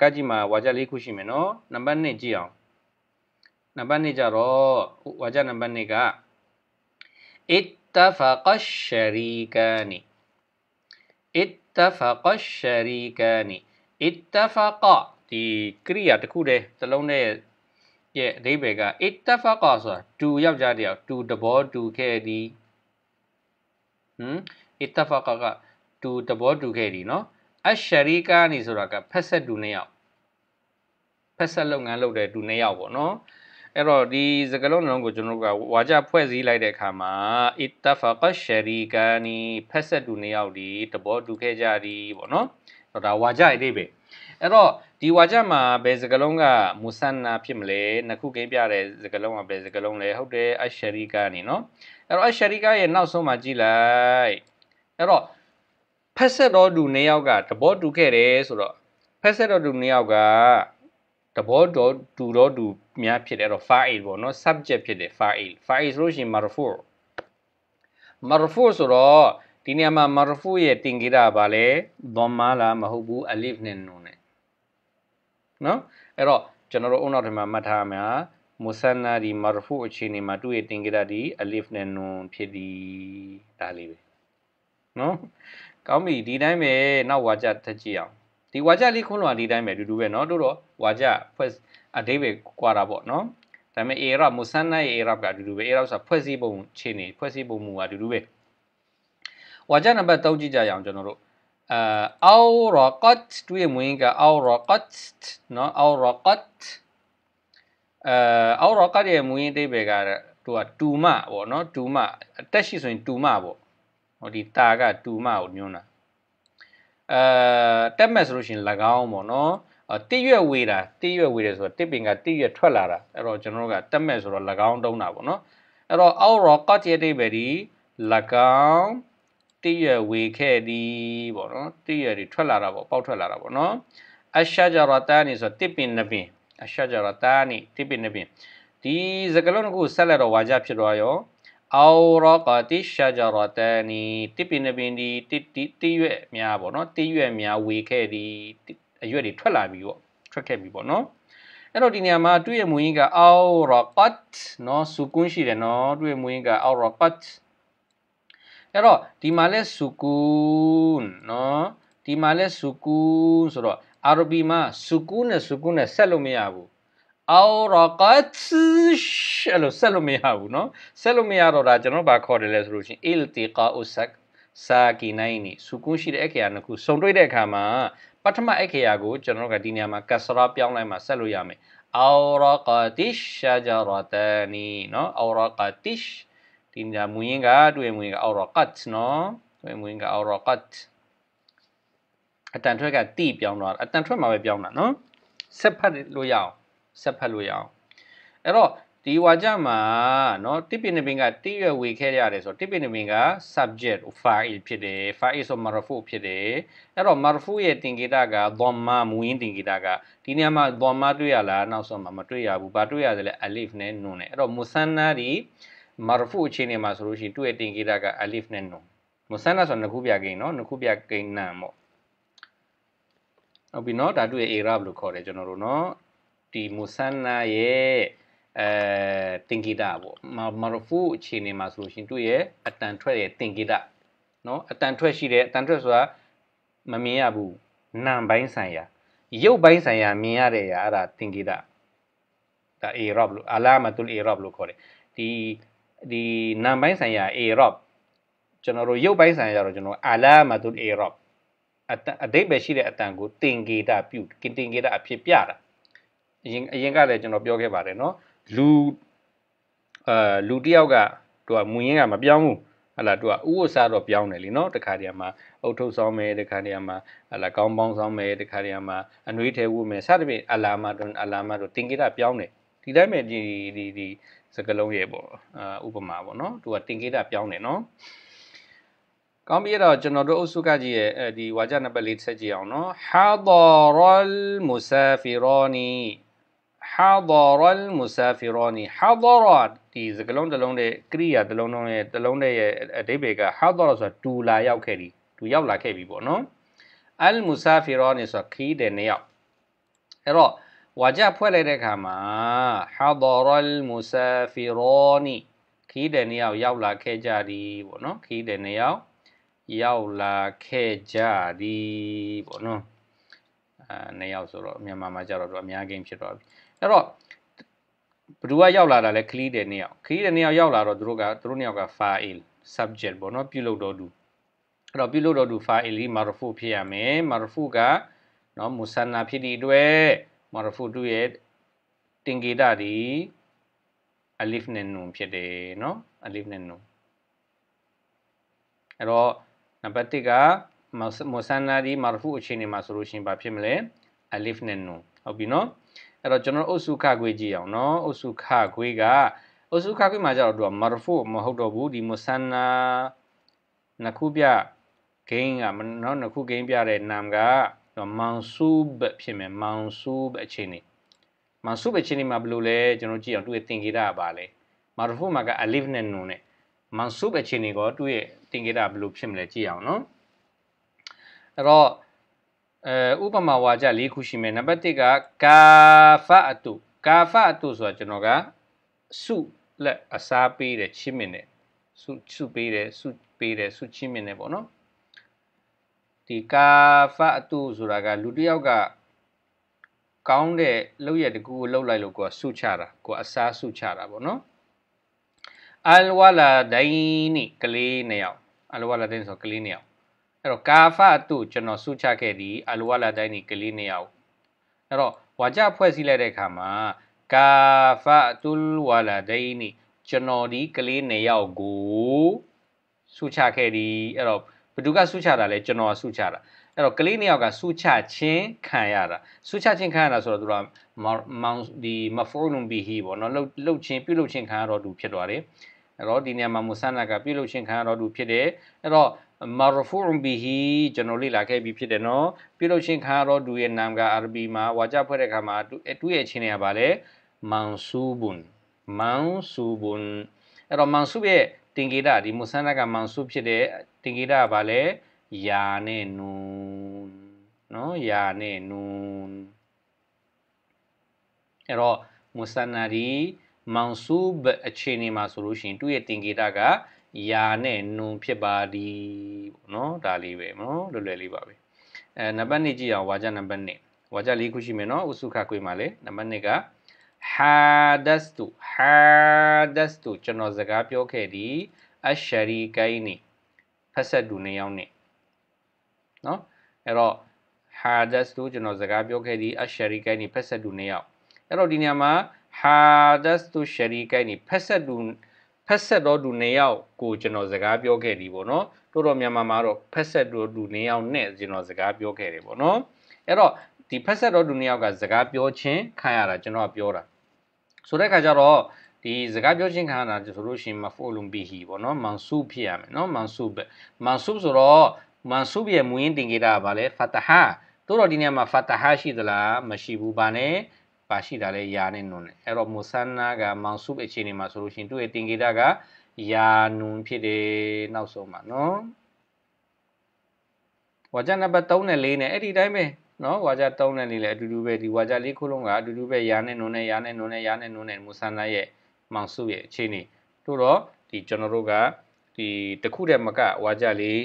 ကကြီးမှာဝါကြ၄ခုရှိမယ်နော်နံပါတ်2ကြည့်အောင်နံပါတ်2ကြတော့ဝါကြနံပါတ်2က ittafaqa sharikani ittafaqa sharikani ittafaqa ဒီကရိယာတစ်ခုတည်းတစ်လုံးတည်းရဲ့အဓိပ္ပာယ်က ittafaqa ဆိုတာတူယောက်ျားတယောက်တူတဘော တူခဲ့သည်ဟမ် ittafaqa ကတူတဘောတူခဲ့သည်နော်အရှာရီကာနီဆိုတာကဖက်ဆက်တူနှစ်ယောက်ဖက်ဆက်လုပ်ငန်းလုပ်တဲ့တူနှစ်ယောက်ပေါ့နော်အဲ့တော့ဒီစကားလုံးလုံးကိုကျွန်တော်တို့ကဝါကြဖွဲ့စည်းလိုက်တဲ့အခါမှာ ittafaqa sharikani ဖက်ဆက်တူနှစ်ယောက်ဒီတဘောတူခဲ့ကြသည်ပေါ့နော်တော့ဒါဝါကြရဲ့အိဗေအဲ့တော့ဒီဝါကြမှာဘယ်စကားလုံးကမူဆန်နာဖြစ်မလဲနှစ်ခုကိန်းပြတဲ့စကားလုံးကဘယ်စကားလုံးလဲဟုတ်တယ်အရှရီကာနေနော်အဲ့တော့အရှရီကာရဲ့နောက်ဆုံးမှာကြည်လိုက်အဲ့တော့ဖက်ဆက်တော်သူနှစ်ယောက်ကတဘောတူခဲ့တယ်ဆိုတော့ဖက်ဆက်တော်သူနှစ်ယောက်ကတဘောတော့တူတော့တူများဖြစ်တယ်အဲ့တော့ fa'il ပေါ့နော် subject ဖြစ်တယ် fa'il fa'il ဆိုလို့ရှိရင် marfu marfu ဆိုတော့ဒီနေရာမှာ marfu ရဲ့တင်ကိတာကဘာလဲဒမ္မာလားမဟုတ်ဘူး alif နဲ့နူနဲ့နော်အဲ့တော့ကျွန်တော်တို့အုံနောက်ထင်မှာမှတ်ထားမှာမုဆန်နာဒီမာရဖူအခြေအနေမှာသူ့ရဲ့တင်ကိတာဒီအလစ်နဲ့နွန်ဖြစ်သည်ဒါလေးပဲနော်ကောင်းပြီဒီတိုင်းပဲနောက်ဝါကြထက်ကြည့်အောင်ဒီဝါကျလေးခွန်းလွှာဒီတိုင်းပဲအတူတူပဲเนาะတို့တော့ဝါကျဖွဲ့အတိပဲကွာတာပေါ့เนาะဒါပေမဲ့ Arab မူဆန်နိုင် Arab ကအတူတူပဲ Arab ဆိုတာဖွဲ့စည်းပုံခြေနေဖွဲ့စည်းပုံမူကအတူတူပဲဝါကျနံပါတ်3ကြည့်ကြရအောင်ကျွန်တော်တို့အာအောရာကတ်တွေ့မွင်းကအောရာကတ်နော်အောရာကတ်အာအောရာကတ်ရဲ့မူရင်းအတိပဲကတူကတူမပေါ့နော်တူမအတက်ရှိဆိုရင်တူမပေါ့ဟိုဒီတာကတူမကိုညွှန်းတာအဲတက်မဲ့ဆိုလို့ရှိရင်၎င်းပေါ့နော်တိရွက်ဝေးတာတိရွက်ဝေးတယ်ဆိုတော့တစ်ပင်ကတိရွက်ထွက်လာတာအဲ့တော့ကျွန်တော်တို့ကတက်မဲ့ဆိုတော့၎င်းတုံးတာပေါ့နော်အဲ့တော့အောက်ရောကတ်ရဲ့အိဗယ်ဒီ၎င်းတိရွက်ဝေးခဲ့သည်ပေါ့နော်တိရွက်တွေထွက်လာတာပေါ့ပေါက်ထွက်လာတာပေါ့နော်အရှာဂျာရတာနီဆိုတော့တစ်ပင်နှစ်ပင်အရှာဂျာရတာနီတစ်ပင်နှစ်ပင်ဒီစကလုံးတစ်ခုဆက်လက်တော့ဝါကြဖြစ်သွားရောအောရကတိရှာဂျရတန်နီတိပင်ပင်ဒီတိတိတိရွက်များပေါ့နော်တိရွက်များဝေခဲ့သည်အရွက်တွေထွက်လာပြီပေါ့ထွက်ခဲ့ပြီပေါ့နော်အဲ့တော့ဒီနေရာမှာတွေ့ရမူရင်းကအောရကတ်နော်စုကွန်းရှိတယ်နော်တွေ့ရမူရင်းကအောရကတ်အဲ့တော့ဒီမှာလဲစုကွန်းနော်ဒီမှာလဲစုကွန်းဆိုတော့အာရဘီမှာစုကွန်းနဲ့စုကွန်းနဲ့ဆက်လို့မရဘူးအောရကတ်အဲ့လိုဆက်လို့မရဘူးเนาะဆက်လို့မရတော့ဒါကျွန်တော်ဘာခေါ်တယ်လဲဆိုလို့ရှင်အီလ်တီကာဥဆက်စာကီနိုင်နီစုကုရှိတဲ့အခရာနှစ်ခုစုံတွေ့တဲ့အခါမှာပထမအခရာကိုကျွန်တော်ကဒီနေရာမှာကဆရာပြောင်းလိုက်မှဆက်လို့ရမယ်အောရကတိရှာဂျရာတနီเนาะအောရကတိရှ်ဒီနေရာမူရင်းကတွေ့မူရင်းကအောရကတ်เนาะတွေ့မူရင်းကအောရကတ်အတန်ထွက်ကတိပြောင်းသွားအတန်ထွက်မှာပဲပြောင်းတာเนาะဆက်ဖတ်လို့ရအောင်ဆက်ဖတ်လို့ရအောင်အဲ့တော့ဒီဝါကျမှာเนาะတိပိနေပင်ကတိရွယ်ဝေခဲ့ရတယ်ဆိုတော့တိပိနေပင်က subject fa'il ဖြစ်တယ် fa'il ဆို marfu ဖြစ်တယ်အဲ့တော့ marfu ရဲ့တင်ကိတာက dhamma မူရင်းတင်ကိတာကဒီနေရာမှာ dhamma တွေ့ရလားနောက်ဆုံးမှာမတွေ့ရဘူးဘာတွေ့ရသလဲ alif နဲ့ nun နဲ့အဲ့တော့ musanna ဒီ marfu အခြေအနေမှာဆိုလို့ရှိရင်တွေ့တင်ကိတာက alif နဲ့ nun musanna ဆိုတော့ငခုပြကိန်းเนาะငခုပြကိန်းနံပေါ့ဟုတ်ပြီเนาะဒါတွေ့ရဲ့ i'rab လို့ခေါ်တယ်ကျွန်တော်တို့เนาะဒီမူဆန်နာရဲ့အဲတင်ကိတာပေါ့မာရဖူအခြေအနေမှာဆိုလို့ရှင်သူ့ရဲ့အတန်ထွက်ရဲ့တင်ကိတာနော်အတန်ထွက်ရှိတယ်အတန်ထွက်ဆိုတာမမြင်ရဘူးနံပိုင်းဆိုင်ရာရုပ်ပိုင်းဆိုင်ရာမြင်ရတဲ့အရာအဲ့ဒါတင်ကိတာဒါ Arab လို့အလာမတုလ် Arab လို့ခေါ်တယ်ဒီဒီနံပိုင်းဆိုင်ရာ Arab ကျွန်တော်တို့ရုပ်ပိုင်းဆိုင်ရာတော့ကျွန်တော်အလာမတုလ် Arab အတိတ်ပဲရှိတဲ့အတန်ကိုတင်ကိတာပြုတင်ကိတာအဖြစ်ပြတာအရင်အရင်ကလည်းကျွန်တော်ပြောခဲ့ပါတယ်နော်လူအာလူတယောက်ကသူကမူရင်းကမပြောင်းဘူးဟလာသူကဥဝစားတော့ပြောင်းတယ်လीเนาะတခါတည်းမှာအုတ်ထုတ်ဆောင်မယ်တခါတည်းမှာဟလာကောင်းပေါင်းဆောင်မယ်တခါတည်းမှာအနှွေးထဲဝုမယ်စသဖြင့်အလာမတို့အလာမတို့တင်ကိတာပြောင်းတယ်ဒီတိုင်းပဲဒီဒီဒီစကလုံးရဲ့ပေါ့အာဥပမာပေါ့เนาะသူကတင်ကိတာပြောင်းတယ်เนาะကောင်းပြီတော့ကျွန်တော်တို့အုပ်စုကကြီးရဲ့ဒီဝါကျနံပါတ်လေးဆက်ကြည့်အောင်เนาะဟာဒါရလ်မူဆာဖီရောနီဟာဒရလ်မူဆာဖီရနီဟာဒရဒီစကလုံးတစ်လုံးတဲ့ကရိယာတစ်လုံးလုံးရဲ့တစ်လုံးတဲ့ရဲ့အဓိပ္ပာယ်ကဟာဒရဆိုတာတူလာရောက်ခဲ့ပြီတူရောက်လာခဲ့ပြီပေါ့နော်အလ်မူဆာဖီရနီဆိုခီးတဲ့နေရောက်အဲ့တော့ဝါကြဖွဲ့လိုက်တဲ့အခါမှာဟာဒရလ်မူဆာဖီရနီခီးတဲ့နေရောက်ရောက်လာခဲ့ကြသည်ပေါ့နော်ခီးတဲ့နေရောက်ရောက်လာခဲ့ကြသည်ပေါ့နော်အဲနှစ်ယောက်ဆိုတော့မြန်မာမှာကြတော့သူအများကြီးဖြစ်သွားပြီအဲ့တော့ဘသူကရောက်လာတာလဲခလီးတဲ့နှစ်ယောက်ခလီးတဲ့နှစ်ယောက်ရောက်လာတော့သူတို့ကသူတို့နှစ်ယောက်က file subject ပေါ့နော်ပြုလုပ်တော့သူအဲ့တော့ပြုလုပ်တော့သူ file လေး marfu ဖြစ်ရမယ် marfu ကနော်မူဆန္နာဖြစ်ဒီအတွက် marfu သူ့ရဲ့တင်ကေတဒီ alif နဲ့ nun ဖြစ်တယ်နော် alif နဲ့ nun အဲ့တော့နံပါတ်1ကမူဆန္နာဒီ marfu အခြေအနေမှာဆိုလို့ရှိရင်ဘာဖြစ်မလဲ alif နဲ့ nun ဟုတ်ပြီနော်အဲ့တော့ကျွန်တော်အုတ်စုခခွေးကြည့်အောင်နော်အုတ်စုခခွေးကအုတ်စုခခွေးမှာကျတော့သူကမာရဖို့မဟုတ်တော့ဘူးဒီမဆန်နာနှစ်ခုပြဂိမ်းကနော်နှစ်ခုဂိမ်းပြတဲ့နာမ်ကမောင်ဆူဘ်ဖြစ်မယ်မောင်ဆူဘ်အခြေအနေမောင်ဆူဘ်အခြေအနေမှာဘယ်လိုလဲကျွန်တော်ကြည့်အောင်သူ့ရဲ့သင်္ကေတကပါလဲမာရဖို့မှာကအလစ်နဲ့နူနဲ့မောင်ဆူဘ်အခြေအနေကသူ့ရဲ့သင်္ကေတဘယ်လိုဖြစ်မလဲကြည့်အောင်နော်အဲ့တော့အဲဥပမာဝါကျ၄ခုရှိမယ်နံပါတ်၁ကကာဖအတုကာဖအတုဆိုတာကျွန်တော်ကစုလက်အစားပေးတယ်ချစ်မင်တယ်စုစုပေးတယ်စုပေးတယ်စုချစ်မင်တယ်ပေါ့နော်ဒီကာဖအတုဆိုတာကလူတစ်ယောက်ကကောင်းတဲ့လောက်ရတကူကိုလောက်လိုက်လို့ကိုကစုချတာကိုအစားစုချတာပေါ့နော်အလဝလာဒိုင်းနီကလေးနှစ်ယောက်အလဝလာဒိုင်းဆိုကလေးနှစ်ယောက်အဲ့တော့ကာဖတုကျွန်တော်စုချခဲ့သည်အလိုဝလာတိုင်းဒီကလေးနှစ်ယောက်အဲ့တော့ဝါကြဖွဲ့စည်းလိုက်တဲ့အခါမှာကာဖတုလ်ဝလာဒိုင်နီကျွန်တော်ဒီကလေးနှစ်ယောက်ကိုစုချခဲ့သည်အဲ့တော့ဘသူကစုချတာလဲကျွန်တော်ကစုချတာအဲ့တော့ကလေးနှစ်ယောက်ကစုချခြင်းခံရတာစုချခြင်းခံရတာဆိုတော့သူကမောင်ဒီမဖော်လုံဘီဟီပေါ့နော်လှုပ်လှုပ်ခြင်းပြုတ်လှုပ်ခြင်းခံရတော့သူဖြစ်သွားတယ်အဲ့တော့ဒီနေရာမှာမူဆန်နာကပြုတ်လှုပ်ခြင်းခံရတော့သူဖြစ်တယ်အဲ့တော့မာရဖူဘီဟီကျွန်တော်လေ့လာခဲ့ပြီးဖြစ်တယ်နော်ပြီးလို့ချင်းခါတော့သူရဲ့နာမကအာရဘီမှာဝါကျဖွဲ့တဲ့ခါမှာသူ့ရဲ့ချင်းတွေကဗာလဲမန်ဆူဘွန်မန်ဆူဘွန်အဲ့တော့မန်ဆူရဲ့တင်ဂေတာဒီမုဆန်နကမန်ဆူဖြစ်တဲ့တင်ဂေတာကဗာလဲယာနဲ့နူန်နော်ယာနဲ့နူန်အဲ့တော့မုဆန်နာဒီမန်ဆူဘအခြေအနေမှာဆိုလို့ရှိရင်သူ့ရဲ့တင်ဂေတာကယာနဲ့နုံဖြစ်ပါသည်ပေါ့နော်ဒါလေးပဲနော်လွယ်လွယ်လေးပါပဲအဲနံပါတ်2ကြည့်အောင်ဝါကျနံပါတ်2ဝါကျလေးခုရှိမယ်နော်ဥစုခခွေးမှာလေနံပါတ်2ကဟာဒတ်စတူဟာဒတ်စတူကျွန်တော်စကားပြောခဲ့သည်အရှရီကိုင်းနီဖက်ဆက်လူနှစ်ယောက်နဲ့နော်အဲ့တော့ဟာဒတ်စတူကျွန်တော်စကားပြောခဲ့သည်အရှရီကိုင်းနီဖက်ဆက်လူနှစ်ယောက်အဲ့တော့ဒီနေရာမှာဟာဒတ်စတူရှရီကိုင်းနီဖက်ဆက်လူဖက်ဆက်တော့သူနေရောက်ကိုကျွန်တော်စကားပြောခဲ့ဒီပေါ့နော်တော်တော်မြန်မာမှာတော့ဖက်ဆက်တော့သူနေရောက်နဲ့ကျွန်တော်စကားပြောခဲ့တယ်ပေါ့နော်အဲ့တော့ဒီဖက်ဆက်တော့သူနေရောက်ကစကားပြောချင်းခံရတာကျွန်တော်ကပြောတာဆိုတဲ့အခါကျတော့ဒီစကားပြောချင်းခံရတာဆိုလို့ရှိရင်မဖိုလုံဘီဟီပေါ့နော်မန်ဆူဖြစ်ရမယ်နော်မန်ဆူပဲမန်ဆူဆိုတော့မန်ဆူရဲ့မူရင်းတင်ကြတာကဘာလဲဖတ်တဟာတို့တော့ဒီနေရာမှာဖတ်တဟာရှိသလားမရှိဘူးဗာနဲ့ပါရှိတာလဲယာနဲ့နွန်နဲ့အဲ့တော့မုဆန်နာကမောင်ဆုအခြေအနေမှာဆိုလို့ရှိရင်သူ့ရဲ့တင်ကေတာကယာနွန်ဖြစ်တယ်နောက်ဆုံးမှာနော်ဝါကြနံပါတ်3နဲ့4နဲ့အဲ့ဒီတိုင်းပဲနော်ဝါကြ3နဲ့4လည်းအတူတူပဲဒီဝါကြလေးခုလုံးကအတူတူပဲယာနဲ့နွန်နဲ့ယာနဲ့နွန်နဲ့ယာနဲ့နွန်နဲ့မုဆန်နာရဲ့မောင်ဆုရဲ့အခြေအနေတို့တော့ဒီကျွန်တော်တို့ကဒီတခုတည်းမကဝါကြလေး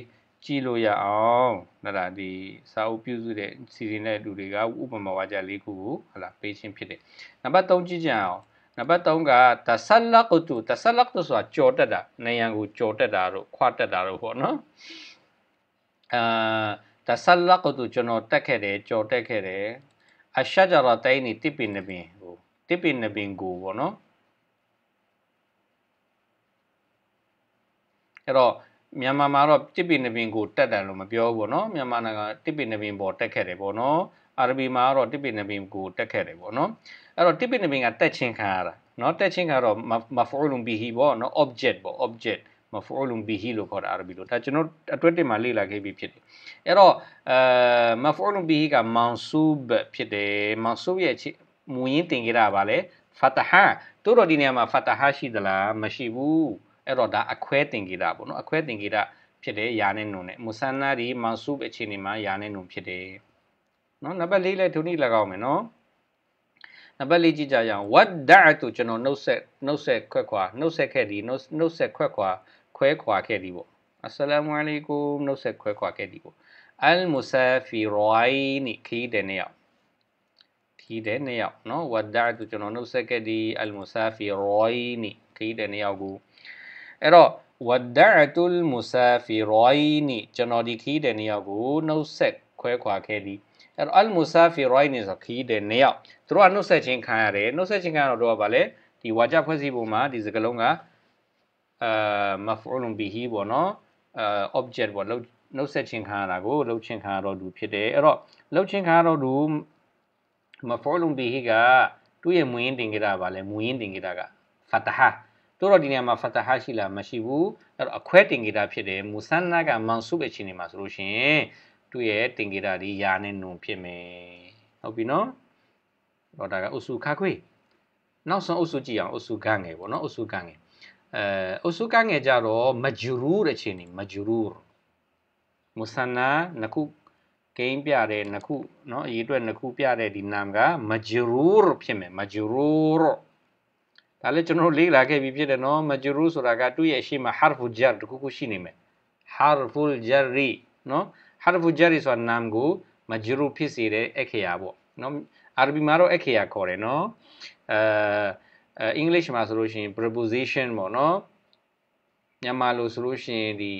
ကြည့်လို့ရအောင်နော်ဒါဒီစာအုပ်ပြုစုတဲ့စီစဉ်တဲ့လူတွေကဥပမာဝါကျ၄ခုကိုဟလာပေးခြင်းဖြစ်တယ်နံပါတ်3ကြည့်ကြအောင်နံပါတ်3ကတဆလကတုတဆလကတုဆိုတာကြော်တက်တာနေရန်ကိုကြော်တက်တာတို့ခွာတက်တာတို့ပေါ့နော်အာတဆလကတုကျွန်တော်တက်ခဲ့တယ်ကြော်တက်ခဲ့တယ်အရှကြရတိုင်းနေတစ်ပင်နှပင်ဟိုတစ်ပင်နှပင်ကိုပေါ့နော်အဲ့တော့မြန်မာမှာတော့တစ်ပိနပင်ကိုတက်တယ်လို့မပြောဘူးပေါ့နော်မြန်မာနိုင်ငံတစ်ပိနပင်ပေါ်တက်ခဲ့တယ်ပေါ့နော် အာရဘီမှာကတော့တစ်ပိနပင်ကိုတက်ခဲ့တယ်ပေါ့နော်အဲ့တော့တစ်ပိနပင်ကတက်ချင်းခံရတာနော်တက်ချင်းကတော့ maf'ulun bihi ပေါ့နော် object ပေါ့ object maf'ulun bihi လို့ခေါ်တာအာရဘီလို့ဒါကျွန်တော်အတွဲတင်မှာလေ့လာခဲ့ပြီးဖြစ်တယ်အဲ့တော့အဲ maf'ulun bihi က mansub ဖြစ်တယ် mansub ရဲ့မူရင်းတင်ခဲ့တာပါလေ fataha တို့တော့ဒီနေရာမှာ fataha ရှိသလားမရှိဘူးအဲ့တော့ဒါအခွဲတင်ဂေတာပေါ့နော်အခွဲတင်ဂေတာဖြစ်တယ်ယာနဲ့နုံနဲ့မုဆန်နာရီမန်ဆူဘအခြေအနေမှာယာနဲ့နုံဖြစ်တယ်နော်နံပါတ်၄လဲဒုနိ၎င်းမယ်နော်နံပါတ်၄ကြည့်ကြရအောင်ဝတ်ဒါတူကျွန်တော်နှုတ်ဆက်နှုတ်ဆက်ခွက်ခွာနှုတ်ဆက်ခဲ့ဒီနှုတ်ဆက်ခွက်ခွာခွဲခွာခဲ့ဒီပေါ့အစ္စလာမုအလိကုမ်နှုတ်ဆက်ခွဲခွာခဲ့ဒီပေါ့အယ်မူဆာဖီရိုင်းနိခီးတဲ့နှစ်ယောက်ခီးတဲ့နှစ်ယောက်နော်ဝတ်ဒါတူကျွန်တော်နှုတ်ဆက်ခဲ့ဒီအယ်မူဆာဖီရိုင်းနိခီးတဲ့နှစ်ယောက်ကိုအဲ့တော့ဝဒအတူလ်မူဆာဖီရိုင်းနီကျွန်တော်ဒီခီးတဲ့နေရာကိုနှုတ်ဆက်ခွဲခွာခဲ့သည်အဲ့တော့အလ်မူဆာဖီရိုင်းနီဆိုခီးတဲ့နေရာသူတို့ကနှုတ်ဆက်ခြင်းခံရတယ်နှုတ်ဆက်ခြင်းခံတော့တော့ဗာလဲဒီဝါကြဖွဲ့စည်းပုံမှာဒီစကားလုံးကအာမဖူလွန်ဘီဟီပေါ့နော်အာ object ပေါ့လောက်နှုတ်ဆက်ခြင်းခံရတာကိုလှုပ်ခြင်းခံရတော့သူဖြစ်တယ်အဲ့တော့လှုပ်ခြင်းခံရတော့သူမဖော်လုံဘီဟီကသူ့ရဲ့မူရင်းတင်ကြတာပါလဲမူရင်းတင်ကြတာကဖတ်တဟာသို့တော့ဒီနေရာမှာဖတ်တာဟာရှိလားမရှိဘူးအဲ့တော့အခွဲတင်ဂေတာဖြစ်တယ်မူဆန်နာကမန်ဆူဘ်အခြေအနေမှာဆိုလို့ရှိရင်သူ့ရဲ့တင်ဂေတာဒီယာနဲ့နုံဖြစ်မယ်ဟုတ်ပြီနော်တော့ဒါကအုစုခါခွေနောက်ဆုံးအုစုကြည့်အောင်အုစုကန့်ငယ်ပေါ့နော်အုစုကန့်ငယ်အဲအုစုကန့်ငယ်ကြတော့မဂျူရူတဲ့ခြေနေမဂျူရူမူဆန်နာနခုကိန်းပြတဲ့နခုနော်အရေးအတွက်နခုပြတဲ့ဒီနာမ်ကမဂျူရူဖြစ်မယ်မဂျူရူဒါလည်းကျွန်တော်လေ့လာခဲ့ပြီးဖြစ်တယ်နော်မဂျူရူဆိုတာကသူ့ရဲ့အရှိမဟာရ်ဖူဂျာတခုခုရှိနေမယ်ဟာရ်ဖူဂျာရီနော်ဟာရ်ဖူဂျာရီဆိုတာနာမ်ကိုမဂျူရူဖြစ်စေတဲ့အခေယာပေါ့နော်အာရဘီမှာတော့အခေယာခေါ်တယ်နော်အဲအင်္ဂလိပ်မှာဆိုလို့ရှိရင် preposition ပေါ့နော်မြန်မာလိုဆိုလို့ရှိရင်ဒီ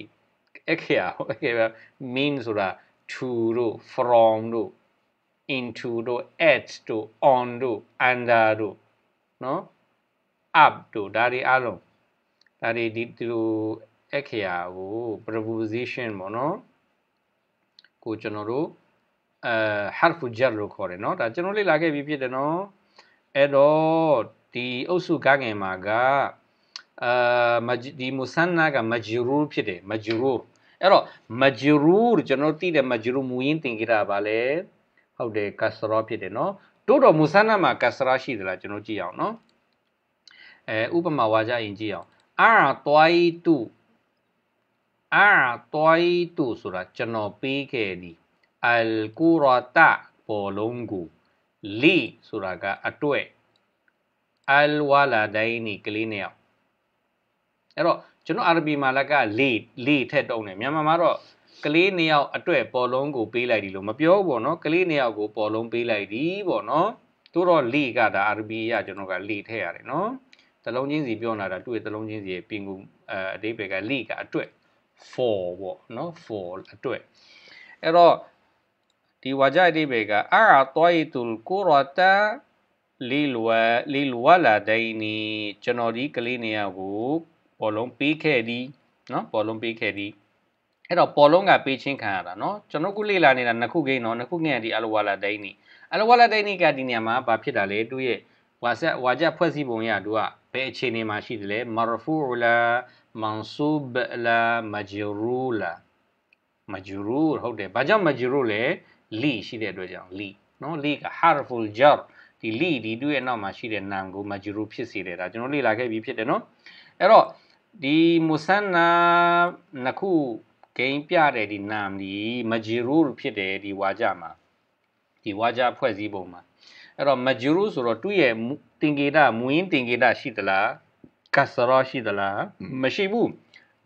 အခေယာဟုတ်ကဲ့ mean ဆိုတာ to တို့ from တို့ into တို့ at တို့ on တို့ under တို့နော် up တို့ဒါတွေအားလုံးဒါတွေဒီဒီလိုအခရာကို proposition ပေါ့နော်ကိုကျွန်တော် တို့အဲ harf jar လို့ခေါ်တယ်เนาะဒါကျွန်တော်လေ့လာခဲ့ပြီးဖြစ်တယ်เนาะအဲ့တော့ဒီအုပ်စုကားငယ်မှာကအာမဒီမုဆန်နာကမဂျရူဖြစ်တယ်မဂျရူအဲ့တော့မဂျရူကျွန်တော်သိတယ်မဂျရူမူရင်းတင်ကြတာပါလေဟုတ်တယ်ကဆရာဖြစ်တယ်เนาะတိုးတော်မုဆန်နာမှာကဆရာရှိသလားကျွန်တော်ကြည့်အောင်เนาะအဲဥပမာဝါကြရင်ကြည့်အောင်အာတွိုင်းတုအာတွိုင်းတုဆိုတာကျွန်တော်ပေးခဲ့သည်အယ်ကူရတာပေါ်လုံးကူလီဆိုတာကအတွက်အယ်ဝါလာဒိုင်းနီကလေးနဲ့အဲ့တော့ကျွန်တော်အာရဘီမှာလက်ကလေလေထက်တုံးတယ်မြန်မာမှာတော့ကလေးနှစ်ယောက်အတွက်ပေါ်လုံးကိုပေးလိုက်ဒီလို့မပြောဘူးပေါ့နော်ကလေးနှစ်ယောက်ကိုပေါ်လုံးပေးလိုက်ဒီပေါ့နော်သို့တော့လေကဒါအာရဘီရကျွန်တော်ကလေထက်ရတယ်နော်သလုံးချင်းစီပြောနေတာသူ့ရဲ့သလုံးချင်းစီရဲ့ပင်ကူအဲအတိပယ်က leak ကအတွက် for ပေါ့နော် for အတွက်အဲ့တော့ဒီဝါကြအတိပယ်ကအာရာတွိုင်တူကူရတာလီလဝလီလဝလာဒိုင်နီကျွန်တော်ဒီကလေးနေရာကိုပေါ်လုံးပေးခဲ့သည်နော်ပေါ်လုံးပေးခဲ့သည်အဲ့တော့ပေါ်လုံးကပေးချင်းခံရတာနော်ကျွန်တော်ခုလေ့လာနေတာနှစ်ခုကိန်းနော်နှစ်ခုကိန်းကဒီအလဝလာဒိုင်နီအလဝလာဒိုင်နီကဒီနေရာမှာဘာဖြစ်တာလဲသူ့ရဲ့ဝါဆက်ဝါကြဖွဲ့စည်းပုံရကသူကဘယ်အခြေအနေမှာရှိသလဲမာရဖူလာမန်ဆူဘလာမဂျူရူလာမဂျူရူဟုတ်တယ်ဘာကြောင့်မဂျူရူလဲလီရှိတဲ့အတွက်ကြောင့်လီနော်လီကဟာရဖူလ်ဂျာဒီလီဒီတွေ့ရဲ့နောက်မှာရှိတဲ့နာမ်ကိုမဂျူရူဖြစ်စေတယ်ဒါကျွန်တော်လေ့လာခဲ့ပြီးဖြစ်တယ်နော်အဲ့တော့ဒီမုဆန်နာနှစ်ခုဂိမ်းပြတယ်ဒီနာမ်ဒီမဂျီရူဖြစ်တယ်ဒီဝါကြမှာဒီဝါကြဖွဲ့စည်းပုံမှာအဲ့တော့မဂျူရုဆိုတော့သူ့ရဲ့တင်ကေတမူရင်းတင်ကေတရှိသလားကဆရာရှိသလားမရှိဘူး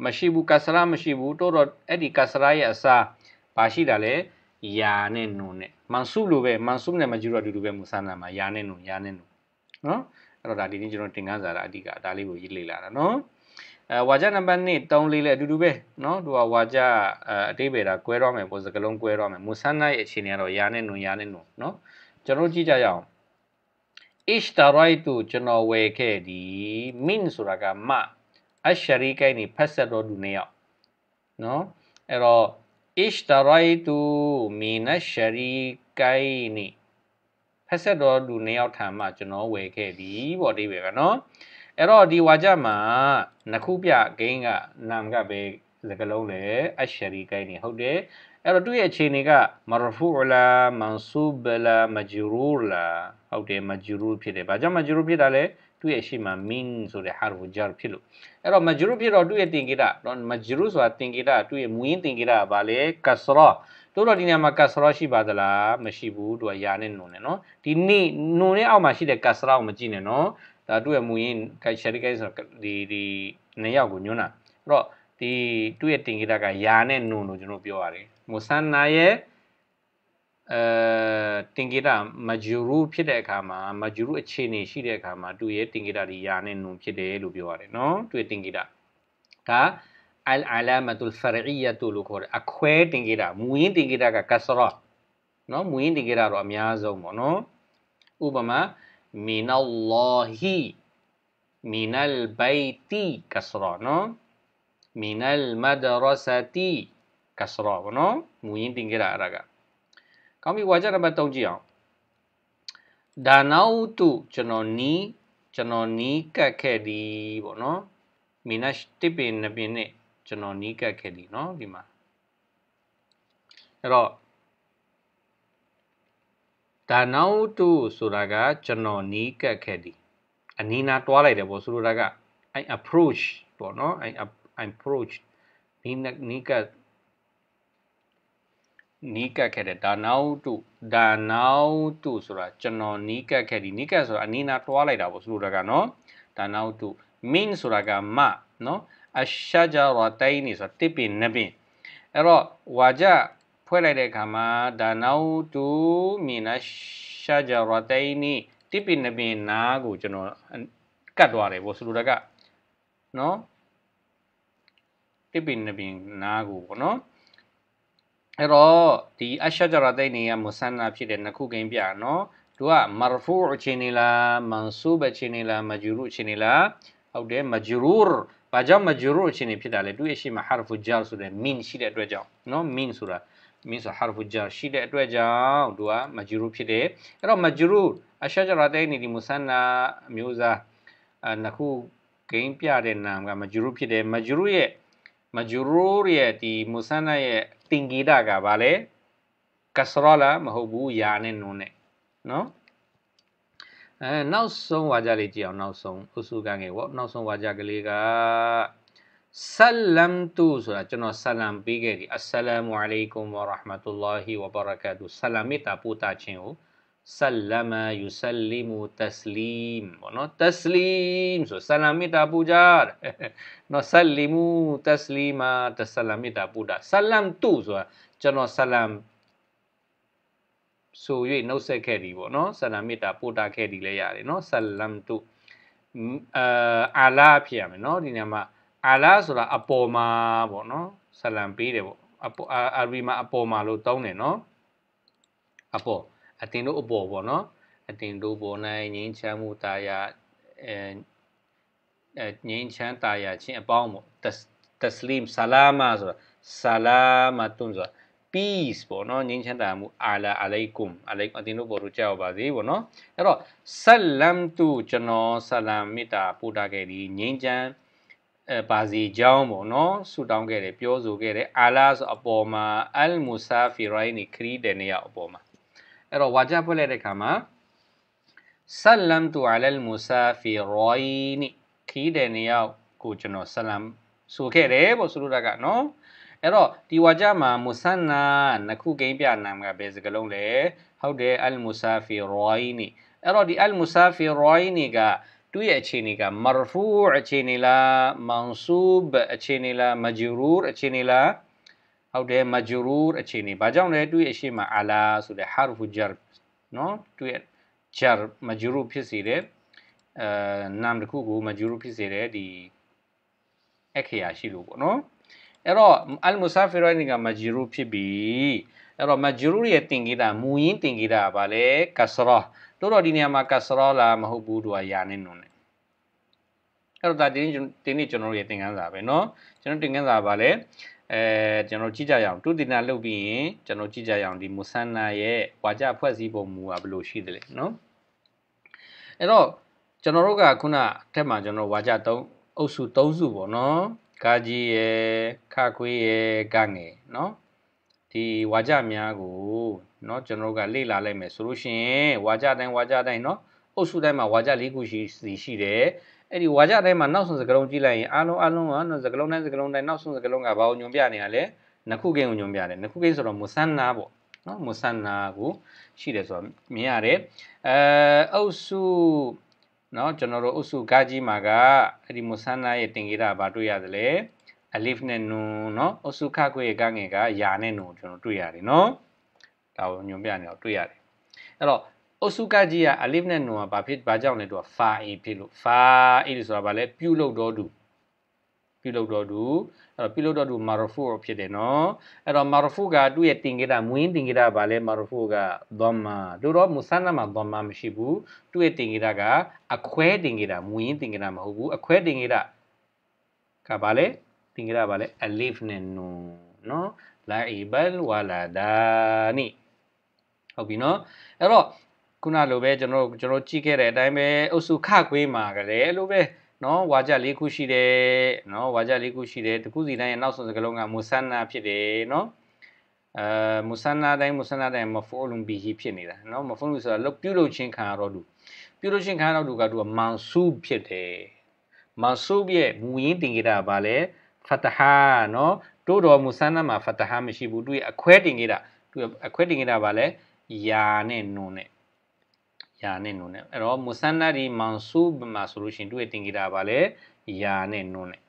မရှိဘူးကဆရာမရှိဘူးတော့တော့အဲ့ဒီကဆရာရဲ့အစားဘာရှိတာလဲယာနဲ့နုံနဲ့မန်ဆုလိုပဲမန်ဆုနဲ့မဂျူရုအတူတူပဲမူဆန်းလာမှာယာနဲ့နုံယာနဲ့နုံနော်အဲ့တော့ဒါဒီနေ့ကျွန်တော်တင်ကန်းစာတာအဓိကဒါလေးကိုရေးလေ့လာတာနော်အဲဝါကြနံပါတ်1 3လေးလည်းအတူတူပဲเนาะသူကဝါကြအတိဘေတာ꿰တော့မယ်ပုံစကလုံး꿰တော့မယ်မူဆန်းနိုင်အခြေအနေကတော့ယာနဲ့နုံယာနဲ့နုံเนาะကျွန်တော်ကြည့်ကြရအောင် ishtaraitu ကျွန်တော်ဝယ်ခဲ့သည် min ဆိုတာကမအရှရီကိုင်းနေဖတ်ဆက်တော်သူနေရောက်နော်အဲ့တော့ ishtaraitu min asharikain ဖက်ဆက်တော်လူနေရောက်ထံမှကျွန်တော်ဝယ်ခဲ့ပြီပေါ့ဒီပဲကနော်အဲ့တော့ဒီဝါကြမှာနှစ်ခုပြဂိမ်းကနာမ်ကပဲစကလုံးလေအရှရီကိုင်းနေဟုတ်တယ်အဲ့တော့သူ့ရဲ့အခြေအနေကမရဖူလာမန်ဆူဘလာမဂျူရူလာဟုတ်တယ်မဂျူရူဖြစ်တယ်ဘာကြောင့်မဂျူရူဖြစ်တာလဲသူ့ရဲ့ရှိမှာ min ဆိုတဲ့ harf jar ဖြစ်လို့အဲ့တော့ majrur ဖြစ်တော့သူ့ရဲ့တင်ကိတာ majrur ဆိုတာတင်ကိတာသူ့ရဲ့မူရင်းတင်ကိတာကဘာလဲ kasra တို့တော့ဒီနေရာမှာ kasra ရှိပါသလားမရှိဘူးသူကယာနဲ့နုံနဲ့နော်ဒီနေ့နုံနဲ့အောက်မှာရှိတဲ့ kasra ကိုမကြည့်နဲ့နော်ဒါသူ့ရဲ့မူရင်း sharikai ဆိုတော့ဒီဒီနှစ်ယောက်ကိုညွှန်းတာအဲ့တော့ဒီသူ့ရဲ့တင်ကိတာကယာနဲ့နုံလို့ကျွန်တော်ပြောရတယ် musanna ရဲ့အဲတင်ကေတာမဂျူရူဖြစ်တဲ့အခါမှာမဂျူရူအခြေအနေရှိတဲ့အခါမှာသူရဲ့တင်ကေတာဒီယာနဲ့နုံဖြစ်တယ်လို့ပြောရတယ်နော်သူရဲ့တင်ကေတာဒါအလ်အလာမတုလ်ဖရအီယတုလို့ခေါ်တယ်အခွဲတင်ကေတာမူရင်းတင်ကေတာကကဆရာနော်မူရင်းတင်ကေတာတော့အများဆုံးပေါ့နော်ဥပမာမီနလ္လာဟီမီနလ်ဘိုင်တီကဆရာနော်မီနလ်မဒရဆတီကဆရာပေါ့နော်မူရင်းတင်ခဲ့တာအဲ့ဒါကကောင်းပြီဝါကျနံပါတ်3ကြည့်အောင်ဒါနောက်တုကျွန်တော်နီးကျွန်တော်နီးကတ်ခဲ့သည်ပေါ့နော်မီနတ်တစ်ပင်နှစ်ပင်နဲ့ကျွန်တော်နီးကတ်ခဲ့သည်နော်ဒီမှာအဲ့တော့ဒါနောက်တုဆိုတာကကျွန်တော်နီးကတ်ခဲ့သည်အနီးနားတွားလိုက်တယ်ပေါ့ဆိုလိုတာက I approach ပေါ့နော် I I approach နီးနီးကတ်နီးကပ်ခဲ့တယ်ဒါနောက်တုဒါနောက်တုဆိုတာကျွန်တော်နီးကပ်ခဲ့ဒီနီးကပ်ဆိုတာအနီးနားတွားလိုက်တာပေါ့ဆိုလိုတာကနော်ဒါနောက်တု min ဆိုတာကမနော်အရှာဂျာရတိုင်နီဆိုတာတစ်ပင်နှစ်ပင်အဲ့တော့ဝါကြဖွဲ့လိုက်တဲ့အခါမှာဒါနောက်တုမီနာရှာဂျာရတိုင်နီတစ်ပင်နှစ်ပင်နားကိုကျွန်တော်ကတ်သွားတယ်ပေါ့ဆိုလိုတာကနော်တစ်ပင်နှစ်ပင်နားကိုပေါ့နော်အဲ့တော့ဒီအရှဂျရာတိတ်နေရမုဆန်နာဖြစ်တဲ့နှစ်ခုကိန်းပြနော်သူကမာရဖူအချင်းနေလားမန်ဆူဘအချင်းနေလားမဂျူရူအချင်းနေလားဟုတ်တယ်မဂျူရူဘာကြောင့်မဂျူရူအချင်းနေဖြစ်တာလဲသူရဲ့ရှိမှာဟာရဖူဂျာဆိုတဲ့ min ရှိတဲ့အတွက်ကြောင့်နော် min ဆိုတာ min ဆိုဟာရဖူဂျာရှိတဲ့အတွက်ကြောင့်သူကမဂျူရူဖြစ်တယ်အဲ့တော့မဂျူရူအရှဂျရာတိတ်နေဒီမုဆန်နာအမျိုးသားအနှစ်ခုကိန်းပြတဲ့နာမ်ကမဂျူရူဖြစ်တယ်မဂျူရူရဲ့မဂျူရူရဲ့ဒီမုဆန်နာရဲ့သင်္ကေတကဘာလဲကဆရလာမဟုတ်ဘူးယာနဲ့နုံနဲ့နော်အဲနောက်ဆုံးဝါကြလေးကြည့်အောင်နောက်ဆုံးဥစုကငယ်ပေါ့နောက်ဆုံးဝါကြကလေးကဆလမ်တူဆိုတာကျွန်တော်ဆလမ်ပေးခဲ့ပြီအစ္စလာမုအလိုင်ကွမ်ဝါရဟမတူလာဟီဝဘာရကာတူဆလမ်မီတာပူတာချင်းကိုဆလ္လမယူဆလီမူတစလီမ်ပေါ့နော်တစလီမ်ဆိုဆလာမီတာပူကြနော်ဆလီမူတစလီမာတဆလာမီတာပူတာဆလမ်တူဆိုတာကျွန်တော်ဆလမ်ဆို၍နှုတ်ဆက်ခဲ့ဒီပေါ့နော်ဆလမ်မီတာပူတာခဲ့ဒီလည်းရတယ်နော်ဆလမ်တူအာအာလာဖြစ်ရမယ်နော်ဒီနေရာမှာအာလာဆိုတာအပေါ်မှာပေါ့နော်ဆလမ်ပေးတယ်ပေါ့အပေါ်အာရီမှာအပေါ်မှာလို့တောင်းတယ်နော်အပေါ်အတင်တို့အပေါ်ပေါ့နော်အတင်တို့ပေါ်၌ငြိမ်းချမ်းမှုတာယာအဲငြိမ်းချမ်းတာယာခြင်းအပေါင်းပေါ့တစလမ်ဆလာမာဆိုတာဆလာမတုန်ဆိုတာ peace ပေါ့နော်ငြိမ်းချမ်းသာမှုအာလာအလိုင်ကွမ်အလိုင်အတင်တို့ပေါ်တို့ကြောက်ပါစေပေါ့နော်အဲ့တော့ဆလမ်တူကျွန်တော်ဆလမ်မေတ္တာပို့တာခဲ့ဒီငြိမ်းချမ်းအဲပါစီကြောင်းပေါ့နော်ဆူတောင်းခဲ့တယ်ပြောဆိုခဲ့တယ်အာလာဆိုအပေါ်မှာအယ်မူဆာဖီရိုင်းနီခရီးတဲ့နေရာအပေါ်မှာအဲ့တော့ဝါကြဖွင့်လိုက်တဲ့အခါမှာဆလမ်တူအလလ်မူဆာဖီရိုင်နီခီးတဲ့နေရာကိုကျွန်တော်ဆလမ်ဆိုခဲ့တယ်ပေါ့ဆိုလိုတာကနော်အဲ့တော့ဒီဝါကြမှာမူဆန်နာနှစ်ခုကိန်းပြနာမကဘယ်စကားလုံးလဲဟုတ်တယ်အလ်မူဆာဖီရိုင်နီအဲ့တော့ဒီအလ်မူဆာဖီရိုင်နီကသူ့ရဲ့အခြေအနေကမာရဖူအခြေအနေလားမောင်ဆူဘအခြေအနေလားမဂျူရူရအခြေအနေလားဟုတ်တယ်မဂျူရူအခြေအနေဘာကြောင့်လဲသူ့ရဲ့အရှိမအာလာဆိုတဲ့ဟာရ်ဖူဂျာနော်သူ့ရဲ့ဂျာမဂျူရူဖြစ်စေတဲ့အဲနာမ်တစ်ခုကိုမဂျူရူဖြစ်စေတဲ့ဒီအခရာရှိလို့ပေါ့နော်အဲ့တော့အလ်မူဆာဖီရိုင်းကမဂျူရူဖြစ်ပြီအဲ့တော့မဂျူရူရဲ့တင်ကြီးတာမူရင်းတင်ကြီးတာကဘာလဲကဆရာတို့တော့ဒီနေရာမှာကဆရာလာမဟုတ်ဘူးသူကယာနေနုံတယ်အဲ့တော့ဒါဒီနေ့ဒီနေ့ကျွန်တော်တို့ရဲ့သင်ခန်းစာပဲเนาะကျွန်တော်သင်ခန်းစာပါလဲအဲကျွန်တော်ကြည့်ကြရအောင်တုတိနာလုတ်ပြီးရင်ကျွန်တော်ကြည့်ကြရအောင်ဒီမူဆန္နာရဲ့ဝါကြဖွဲ့စည်းပုံမူကဘယ်လိုရှိသလဲနော်အဲ့တော့ကျွန်တော်တို့ကခုနအထက်မှာကျွန်တော်ဝါကြ3အုပ်စု3စုပေါ့နော်ဂါကြီးရဲ့ခခွေးရဲ့ကငယ်နော်ဒီဝါကြများကိုနော်ကျွန်တော်တို့ကလေ့လာလိုက်မယ်ဆိုလို့ရှိရင်ဝါကြတိုင်းဝါကြတိုင်းနော်အုပ်စုတိုင်းမှာဝါကျ၄ခုရှိစီရှိတယ်အဲ့ဒီဝါကျတိုင်းမှာနောက်ဆုံးစကလုံးကြည့်လိုက်ရင်အားလုံးအားလုံးကစကလုံးတိုင်းစကလုံးတိုင်းနောက်ဆုံးစကလုံးကဘာကိုညွန်ပြနေတာလဲနှစ်ခုကိန်းကိုညွန်ပြတယ်နှစ်ခုကိန်းဆိုတော့မွဆန်းနာပေါ့နော်မွဆန်းနာကိုရှိတယ်ဆိုတော့မြင်ရတယ်အဲအုပ်စုနော်ကျွန်တော်တို့အုပ်စုကကြီးမှာကအဲ့ဒီမွဆန်းနာရဲ့တင်ဂေတာဘာတွေ့ရသလဲအလစ်နဲ့နူနော်အုပ်စုခခွေကငယ်ကယာနဲ့နူကျွန်တော်တွေ့ရတယ်နော်ဒါကိုညွန်ပြနေတော့တွေ့ရတယ်အဲ့တော့အုပ်စုကကြီးကအလစ်နဲ့နူကဘာဖြစ်ဘာကြောင့်လဲသူကဖာအေဖြစ်လို့ဖာအေဆိုတာဘာလဲပြုတ်လို့တော့သူပြုတ်လို့တော့သူအဲ့တော့ပြုတ်လို့တော့သူမာရဖူဖြစ်တယ်နော်အဲ့တော့မာရဖူကသူ့ရဲ့တင်ကိတာမွင်းတင်ကိတာဘာလဲမာရဖူကဒွမ်မာသူတော့မူဆန်နာမှာဒွမ်မာမရှိဘူးသူ့ရဲ့တင်ကိတာကအခွဲတင်ကိတာမွင်းတင်ကိတာမဟုတ်ဘူးအခွဲတင်ကိတာကဘာလဲတင်ကိတာဘာလဲအလစ်နဲ့နူနော်လာအီဘယ်ဝလာဒါနီဟုတ်ပြီနော်အဲ့တော့ခုနလိုပဲကျွန်တော်တို့ကျွန်တော်ကြည့်ခဲ့တဲ့အတိုင်းပဲအုပ်စုခခွေးမှာကလေးအဲ့လိုပဲနော်ဝါကြ၄ခုရှိတယ်နော်ဝါကြ၄ခုရှိတယ်တခုစီတိုင်းရဲ့နောက်ဆုံးစကားလုံးကမူဆန္နာဖြစ်တယ်နော်အဲမူဆန္နာတိုင်းမူဆန္နာတိုင်းမဖိုလုံဘီဟီဖြစ်နေတာနော်မဖိုလုံဆိုတာပြုလုပ်ချင်းခံရတော့သူပြုလုပ်ချင်းခံရတော့သူကသူကမန်ဆူဖြစ်တယ်မန်ဆူရဲ့မူရင်းတင်ကြတာကဘာလဲဖတဟာနော်တိုးတော်မူဆန္နာမှာဖတဟာမရှိဘူးသူရဲ့အခွဲတင်ကြတာသူအခွဲတင်ကြတာကဘာလဲယာနဲ့နုံနဲ့ယာနဲ့နုနဲ့အဲ့တော့မုဆန်နတ်ဒီမန်ဆူဘ်မှာဆိုလို့ရှိရင်သူ့ရဲ့တင်ဂီတာပါလေယာနဲ့နုနဲ့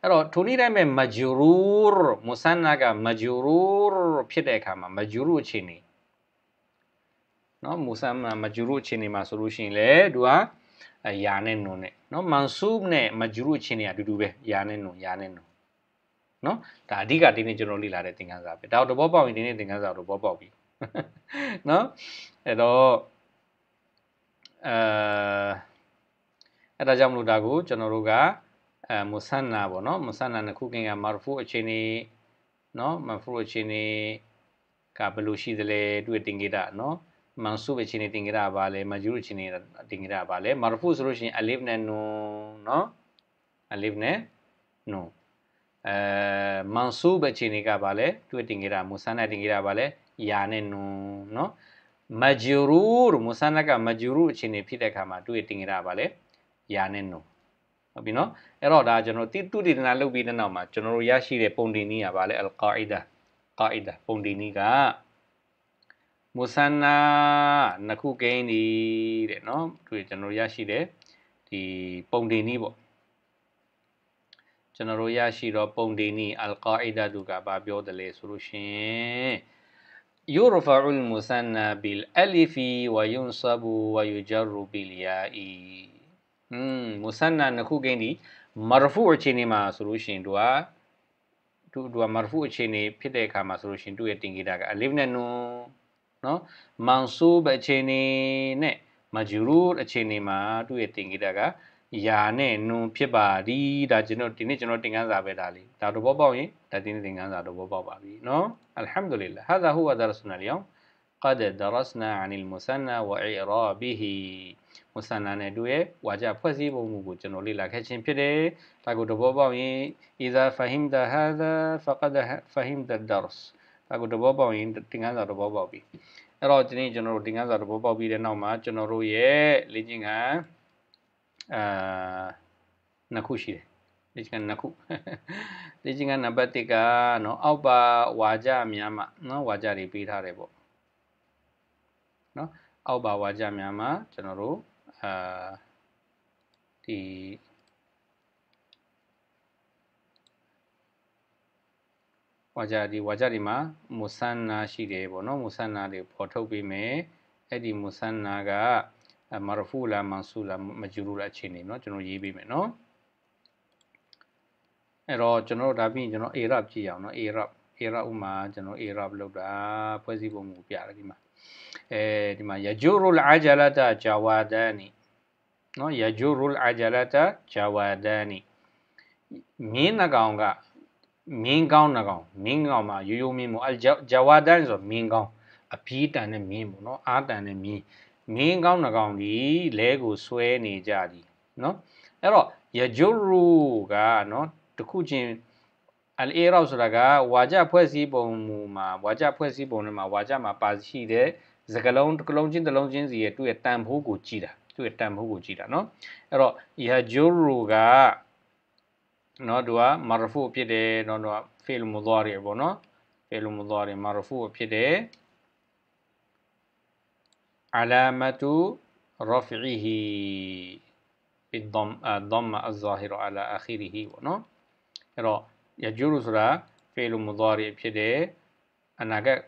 အဲ့တော့ထိုနည်းတိုင်းပဲမဂျူရူရ်မုဆန်နတ်ကမဂျူရူရ်ဖြစ်တဲ့အခါမှာမဂျူရူအခြေအနေနော်မုဆန်နတ်မဂျူရူအခြေအနေမှာဆိုလို့ရှိရင်လေသူကယာနဲ့နုနဲ့နော်မန်ဆူဘ်နဲ့မဂျူရူအခြေအနေကအတူတူပဲယာနဲ့နုယာနဲ့နုနော်ဒါအဓိကဒီနေ့ကျွန်တော်လေ့လာတဲ့သင်ခန်းစာပဲဒါတော့သဘောပေါက်ရင်ဒီနေ့သင်ခန်းစာတော့သဘောပေါက်ပြီနော်အဲ့တော့အဲအဲဒါကြောင့်မလို့ဒါကိုကျွန်တော်တို့ကအဲမုဆန်နာပေါ့နော်မုဆန်နာနှစ်ခုခင်ကမာရဖူအခြေအနေနော်မာဖူအခြေအနေကဘယ်လိုရှိသလဲတွေ့တင်ကြတာနော်မန်ဆူဘ်အခြေအနေတင်ကြတာပါလဲမဂျူရအခြေအနေတင်ကြတာပါလဲမာရဖူဆိုလို့ရှိရင်အလစ်နဲ့နူနော်အလစ်နဲ့နူအဲမန်ဆူဘ်အခြေအနေကပါလဲတွေ့တင်ကြတာမုဆန်နာတင်ကြတာပါလဲယာနဲ့နူနော်မဂျူရူလို့မုဆန်နက်ကမဂျူရူအခြေအနေဖြစ်တဲ့အခါမှာသူ့ရဲ့တင်္ကေတကဘာလဲယာနဲ့နုဟုတ်ပြီနော်အဲ့တော့ဒါကျွန်တော်တိတုတေတနာလုပ်ပြီးတဲ့နောက်မှာကျွန်တော်တို့ရရှိတဲ့ပုံတင်နည်းကဘာလဲအလ်ကာအီဒါကာအီဒါပုံတင်နည်းကမုဆန်နာနှစ်ခုကိန်းဒီတဲ့နော်သူကျွန်တော်ရရှိတဲ့ဒီပုံတင်နည်းပေါ့ကျွန်တော်တို့ရရှိတော့ပုံတင်နည်းအလ်ကာအီဒါတို့ကဘာပြောတယ်လဲဆိုလို့ရှင် يرفع المثنى بالالف وينصب ويجر بالياء อืมมุซันนะနှစ်ခုကိန်းဒီမာရဖူအခြေအနေမှာဆိုလို့ရှိရင်တို့ကသူသူကမာရဖူအခြေအနေဖြစ်တဲ့အခါမှာဆိုလို့ရှိရင်သူ့ရဲ့တင်ကိတာကအလစ်နဲ့နွန်းနော်မန်ဆူဘအခြေအနေနဲ့မဂျူရူအခြေအနေမှာသူ့ရဲ့တင်ကိတာကယာနဲ့နွန်ဖြစ်ပါသည်ဒါကျွန်တော်ဒီနေ့ကျွန်တော်သင်ခန်းစာပဲဒါလေးဒါတော့ဘောပေါက်ရင်ဒါဒီနေ့သင်ခန်းစာတော့ဘောပေါက်ပါပြီနော်အလ်ဟမ်ဒူလ illah ဟာဇာဟူဝါဒါရစနာလျောင်း قد درسنا عن المثنى وإعرابه မဆန္ဒနဲ့တူရဲ့ဝါကြဖွဲ့စည်းပုံမူကိုကျွန်တော်လေ့လာခဲ့ခြင်းဖြစ်တယ်။ဒါကိုတဘောပေါက်ရင် إذا فهمت هذا فقد فهمت الدرس ဒါကိုတဘောပေါက်ရင်သင်ခန်းစာတဘောပေါက်ပြီ။အဲ့တော့ဒီနေ့ကျွန်တော်တို့သင်ခန်းစာတဘောပေါက်ပြီးတဲ့နောက်မှာကျွန်တော်တို့ရဲ့လေ့ကျင့်ခန်းအာနှစ်ခုရှိတယ်လေ့ကျင့်ခန်းနှစ်ခုလေ့ကျင့်ခန်းနံပါတ်1ကနော်အောက်ပါဝါကြများမှနော်ဝါကြတွေပေးထားတယ်ပေါ့နော်အောက်ပါဝါကြများမှကျွန်တော်တို့အာဒီဝါကြဒီဝါကြဒီမှာမုဆန္နာရှိတယ်ပေါ့နော်မုဆန္နာတွေပေါ်ထုတ်ပေးမယ်အဲ့ဒီမုဆန္နာကမာရဖူလာမန်ဆူလာမဂျူရူလာအခြေအနေเนาะကျွန်တော်ရေးပေးမယ်เนาะအဲ့တော့ကျွန်တော်တို့ဒါပြီးရင်ကျွန်တော် Arab ကြည့်အောင်เนาะ Arab Arab ဥမာကျွန်တော် Arab လောက်တာဖွဲ့စည်းပုံကိုပြတယ်ဒီမှာအဲဒီမှာ yajurul ajalata jawadani เนาะ yajurul ajalata jawadani မင်းနှကောင်ကမင်းကောင်းနှကောင်မင်းကောင်မှာရိုးရိုးမင်းမို့အဂျာဝါဒန်ဆိုမင်းကောင်းအပြီးတန်တဲ့မင်းပေါ့เนาะအာတန်တဲ့မင်းမင်းကောင်းနှကောင်ဒီလဲကိုဆွဲနေကြသည်နော်အဲ့တော့ယဂျုရုကနော်တခုချင်းအလ်အေရောက်ဆိုတာကဝါကြဖွဲ့စည်းပုံမူမှာဝါကြဖွဲ့စည်းပုံထဲမှာဝါကြမှာပါရှိတဲ့စကလုံးတစ်ကလုံးချင်းတစ်လုံးချင်းစီရဲ့သူ့ရဲ့တန်ဖိုးကိုကြည့်တာသူ့ရဲ့တန်ဖိုးကိုကြည့်တာနော်အဲ့တော့ယဂျုရုကနော်သူကမာရဖူဖြစ်တယ်နော်သူကဖေလ်မူသွားတယ်ပေါ့နော်ဖေလ်မူသွားတယ်မာရဖူဖြစ်တယ် علامة رفعه بالضم الضمة الظاهرة على آخره ပေါ့နော်အဲ့တော့ يجوز ဆိုတာ فعل مضارع ဖြစ်တယ်အနာဂတ်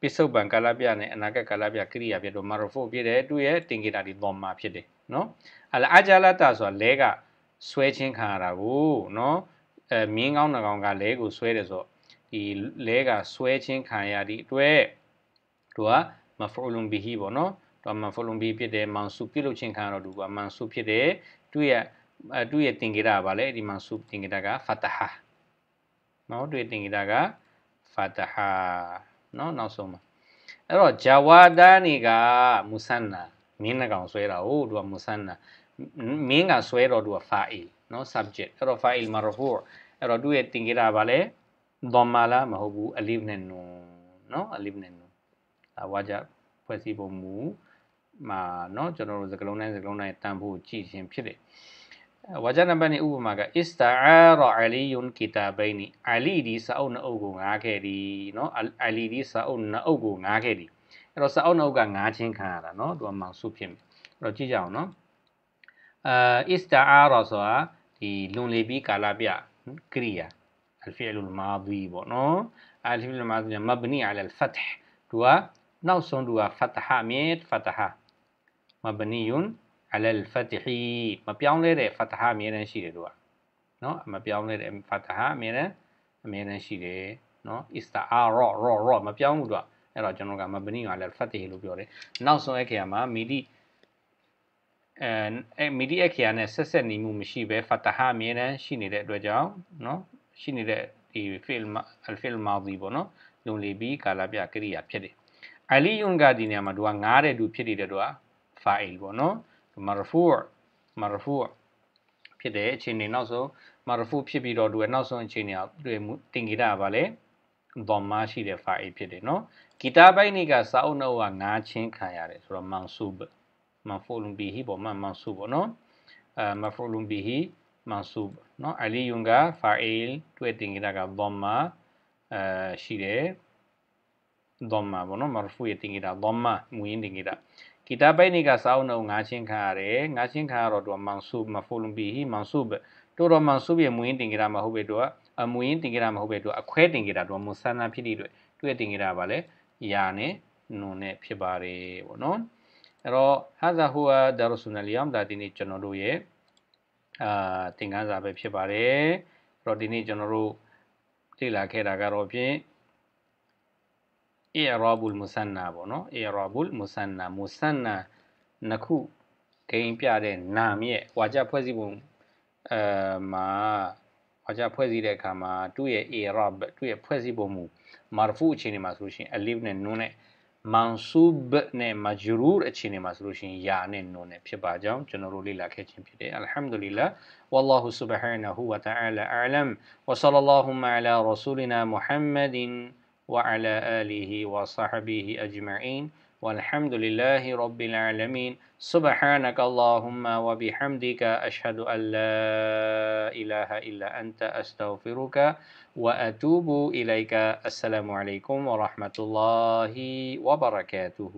ပစ္စုပန်ကာလပြနဲ့အနာဂတ်ကာလပြကရိယာဖြစ်တော့ marfu ဖြစ်တယ်သူရဲ့တင်ကိတာဒီ dhamma ဖြစ်တယ်နော်အလအကြလတာဆိုတာလဲကဆွဲချင်းခံရတာကိုနော်အဲမြင်းကောင်းနှကောင် ကလဲကိုဆွဲတယ်ဆိုတော့ဒီလဲကဆွဲချင်းခံရသည့်အတွက်သူကမဖူလုံဘီဟီပေါ့နော်တော့မန်ဖူလုံဘီဖြစ်တယ်မန်ဆူပြုတ်လုပ်ခြင်းခံရတော့သူကမန်ဆူဖြစ်တယ်သူ့ရဲ့သူ့ရဲ့တင်ကိတာကဗာလဲဒီမန်ဆူတင်ကိတာကဖတဟာနော်သူ့ရဲ့တင်ကိတာကဖတဟာနော်နောက်ဆုံးမှာအဲ့တော့ဂျာဝါဒန်နေကမူဆန်နာမင်းနှကောင်ဆွဲတာဟုတ်သူကမူဆန်နာမင်းကဆွဲတော့သူက fa'il နော် subject အဲ့တော့ fa'il marfu' အဲ့တော့သူ့ရဲ့တင်ကိတာကဗာလဲဒေါ်မာလာမဟုတ်ဘူးအလီဖ်နဲ့နူနော်အလီဖ်နဲ့ဝါကြဖွဲ့စည်းပုံမူမှာเนาะကျွန်တော်တို့စကလုံးတိုင်းစကလုံးတိုင်းတန်ဖို့ကြည့်ခြင်းဖြစ်တယ်ဝါကြနံပါတ်2ဥပမာက ista'ara aliyun kitabaini အလီဒီစာအုပ်နှစ်အုပ်ကိုငားခဲ့သည်เนาะအလီဒီစာအုပ်နှစ်အုပ်ကိုငားခဲ့သည်အဲ့တော့စာအုပ်နှစ်အုပ်ကငားချင်းခံရတာเนาะသူကမောင်စုဖြစ်မယ်အဲ့တော့ကြည့်ကြအောင်เนาะအာ ista'ara ဆိုတာဒီလွန်လေပြီးကာလပြကရိယာ الفعل الماضي ပေါ့เนาะ الفعل الماضي مبني على الفتح သူကနောက်ဆုံးသူကဖတ်တဟာမြင့်ဖတ်တဟာမဘနီယွန်အလလ်ဖတ်ဟီမပြောင်းလဲတဲ့ဖတ်တဟာအမြဲတမ်းရှိတယ်သူကနော်မပြောင်းလဲတဲ့ဖတ်တဟာအမြဲတမ်းအမြဲတမ်းရှိတယ်နော်အစ္စတာအာရော့ရော့ရော့မပြောင်းဘူးသူကအဲ့တော့ကျွန်တော်ကမဘနီယွန်အလလ်ဖတ်ဟီလို့ပြောတယ်နောက်ဆုံးအခေတ်မှာမီဒီအဲမီဒီအခရာနဲ့ဆက်ဆက်နေမှုမရှိဘဲဖတ်တဟာအမြဲတမ်းရှိနေတဲ့အတွက်ကြောင့်နော်ရှိနေတဲ့ဒီ film al film ပေါ့နော်လုံလီပြီးကာလပြကိရိယာဖြစ်တယ်အိုင်လီယွန်ကဒီနေရာမှာသူကငားတဲ့သူဖြစ်နေတဲ့သူကဖာအိပေါ့နော်မာရဖူမာရဖူဖြစ်တဲ့အခြေအနေနောက်ဆုံးမာရဖူဖြစ်ပြီးတော့သူရဲ့နောက်ဆုံးအခြေအနေကတွေ့တင်ကြတာပါလေဒေါ်မရှိတဲ့ဖာအိဖြစ်တယ်နော်ဂီတာပိုက်နေကစာအုပ်နှုတ်ကငားချင်းခံရတယ်ဆိုတော့မောင်ဆူဘမောင်ဖူလုံဘီဟီပေါ့မောင်ဆူပေါ့နော်အဲမောင်ဖူလုံဘီဟီ mansub เนาะ aliyun က fa'il တွေ့တင်ကြတာက dhamma အဲရှိတယ် Dhamma ပေါ့နော် marfu ရဲ့တင်္ကေတာ Dhamma မူရင်းတင်္ကေတာဂီတာပိုက်နေကစာအုပ်နှုတ်ငါးချင်းခံရတယ်ငါးချင်းခံရတော့သူက mansub mafulun bihi mansub တို့တော့ mansub ရဲ့မူရင်းတင်္ကေတာမဟုတ်ပဲသူကအမူရင်းတင်္ကေတာမဟုတ်ပဲသူကအခွဲတင်္ကေတာသူကမုဆန္နာဖြစ်တဲ့အတွက်သူ့ရဲ့တင်္ကေတာကလည်းယာနဲ့နုံနဲ့ဖြစ်ပါတယ်ပေါ့နော်အဲ့တော့ဟာဇာဟူအဒါရဆူနလီယမ်ဒါဒီနေ့ကျွန်တော်တို့ရဲ့အာသင်ခန်းစာပဲဖြစ်ပါတယ်အဲ့တော့ဒီနေ့ကျွန်တော်တို့လေ့လာခဲ့တာကတော့ဖြင့် i'rabul musanna ပေါ့နော် i'rabul musanna musanna နှစ်ခုဂိမ်းပြတဲ့နာမည်ဝါကျဖွဲ့စည်းပုံအဲမှာဝါကျဖွဲ့စည်းတဲ့အခါမှာသူ့ရဲ့ i'rab သူ့ရဲ့ဖွဲ့စည်းပုံမူ marfu အခြေအနေမှာဆိုလို့ရှိရင် alif နဲ့ nun နဲ့ mansub နဲ့ majrur အခြေအနေမှာဆိုလို့ရှိရင်ယာနဲ့ nun နဲ့ဖြစ်ပါကြောင်းကျွန်တော်တို့လေ့လာခဲ့ခြင်းဖြစ်တယ် alhamdulillah wallahu subhanahu wa ta'ala a'lam wa sallallahu ala rasulina muhammadin وعلى آله وصحبه أجمعين والحمد لله رب العالمين سبحانك اللهم وبحمدك أشهد أن لا إله إلا أنت أستغفرك وأتوب إليك السلام عليكم ورحمة الله وبركاته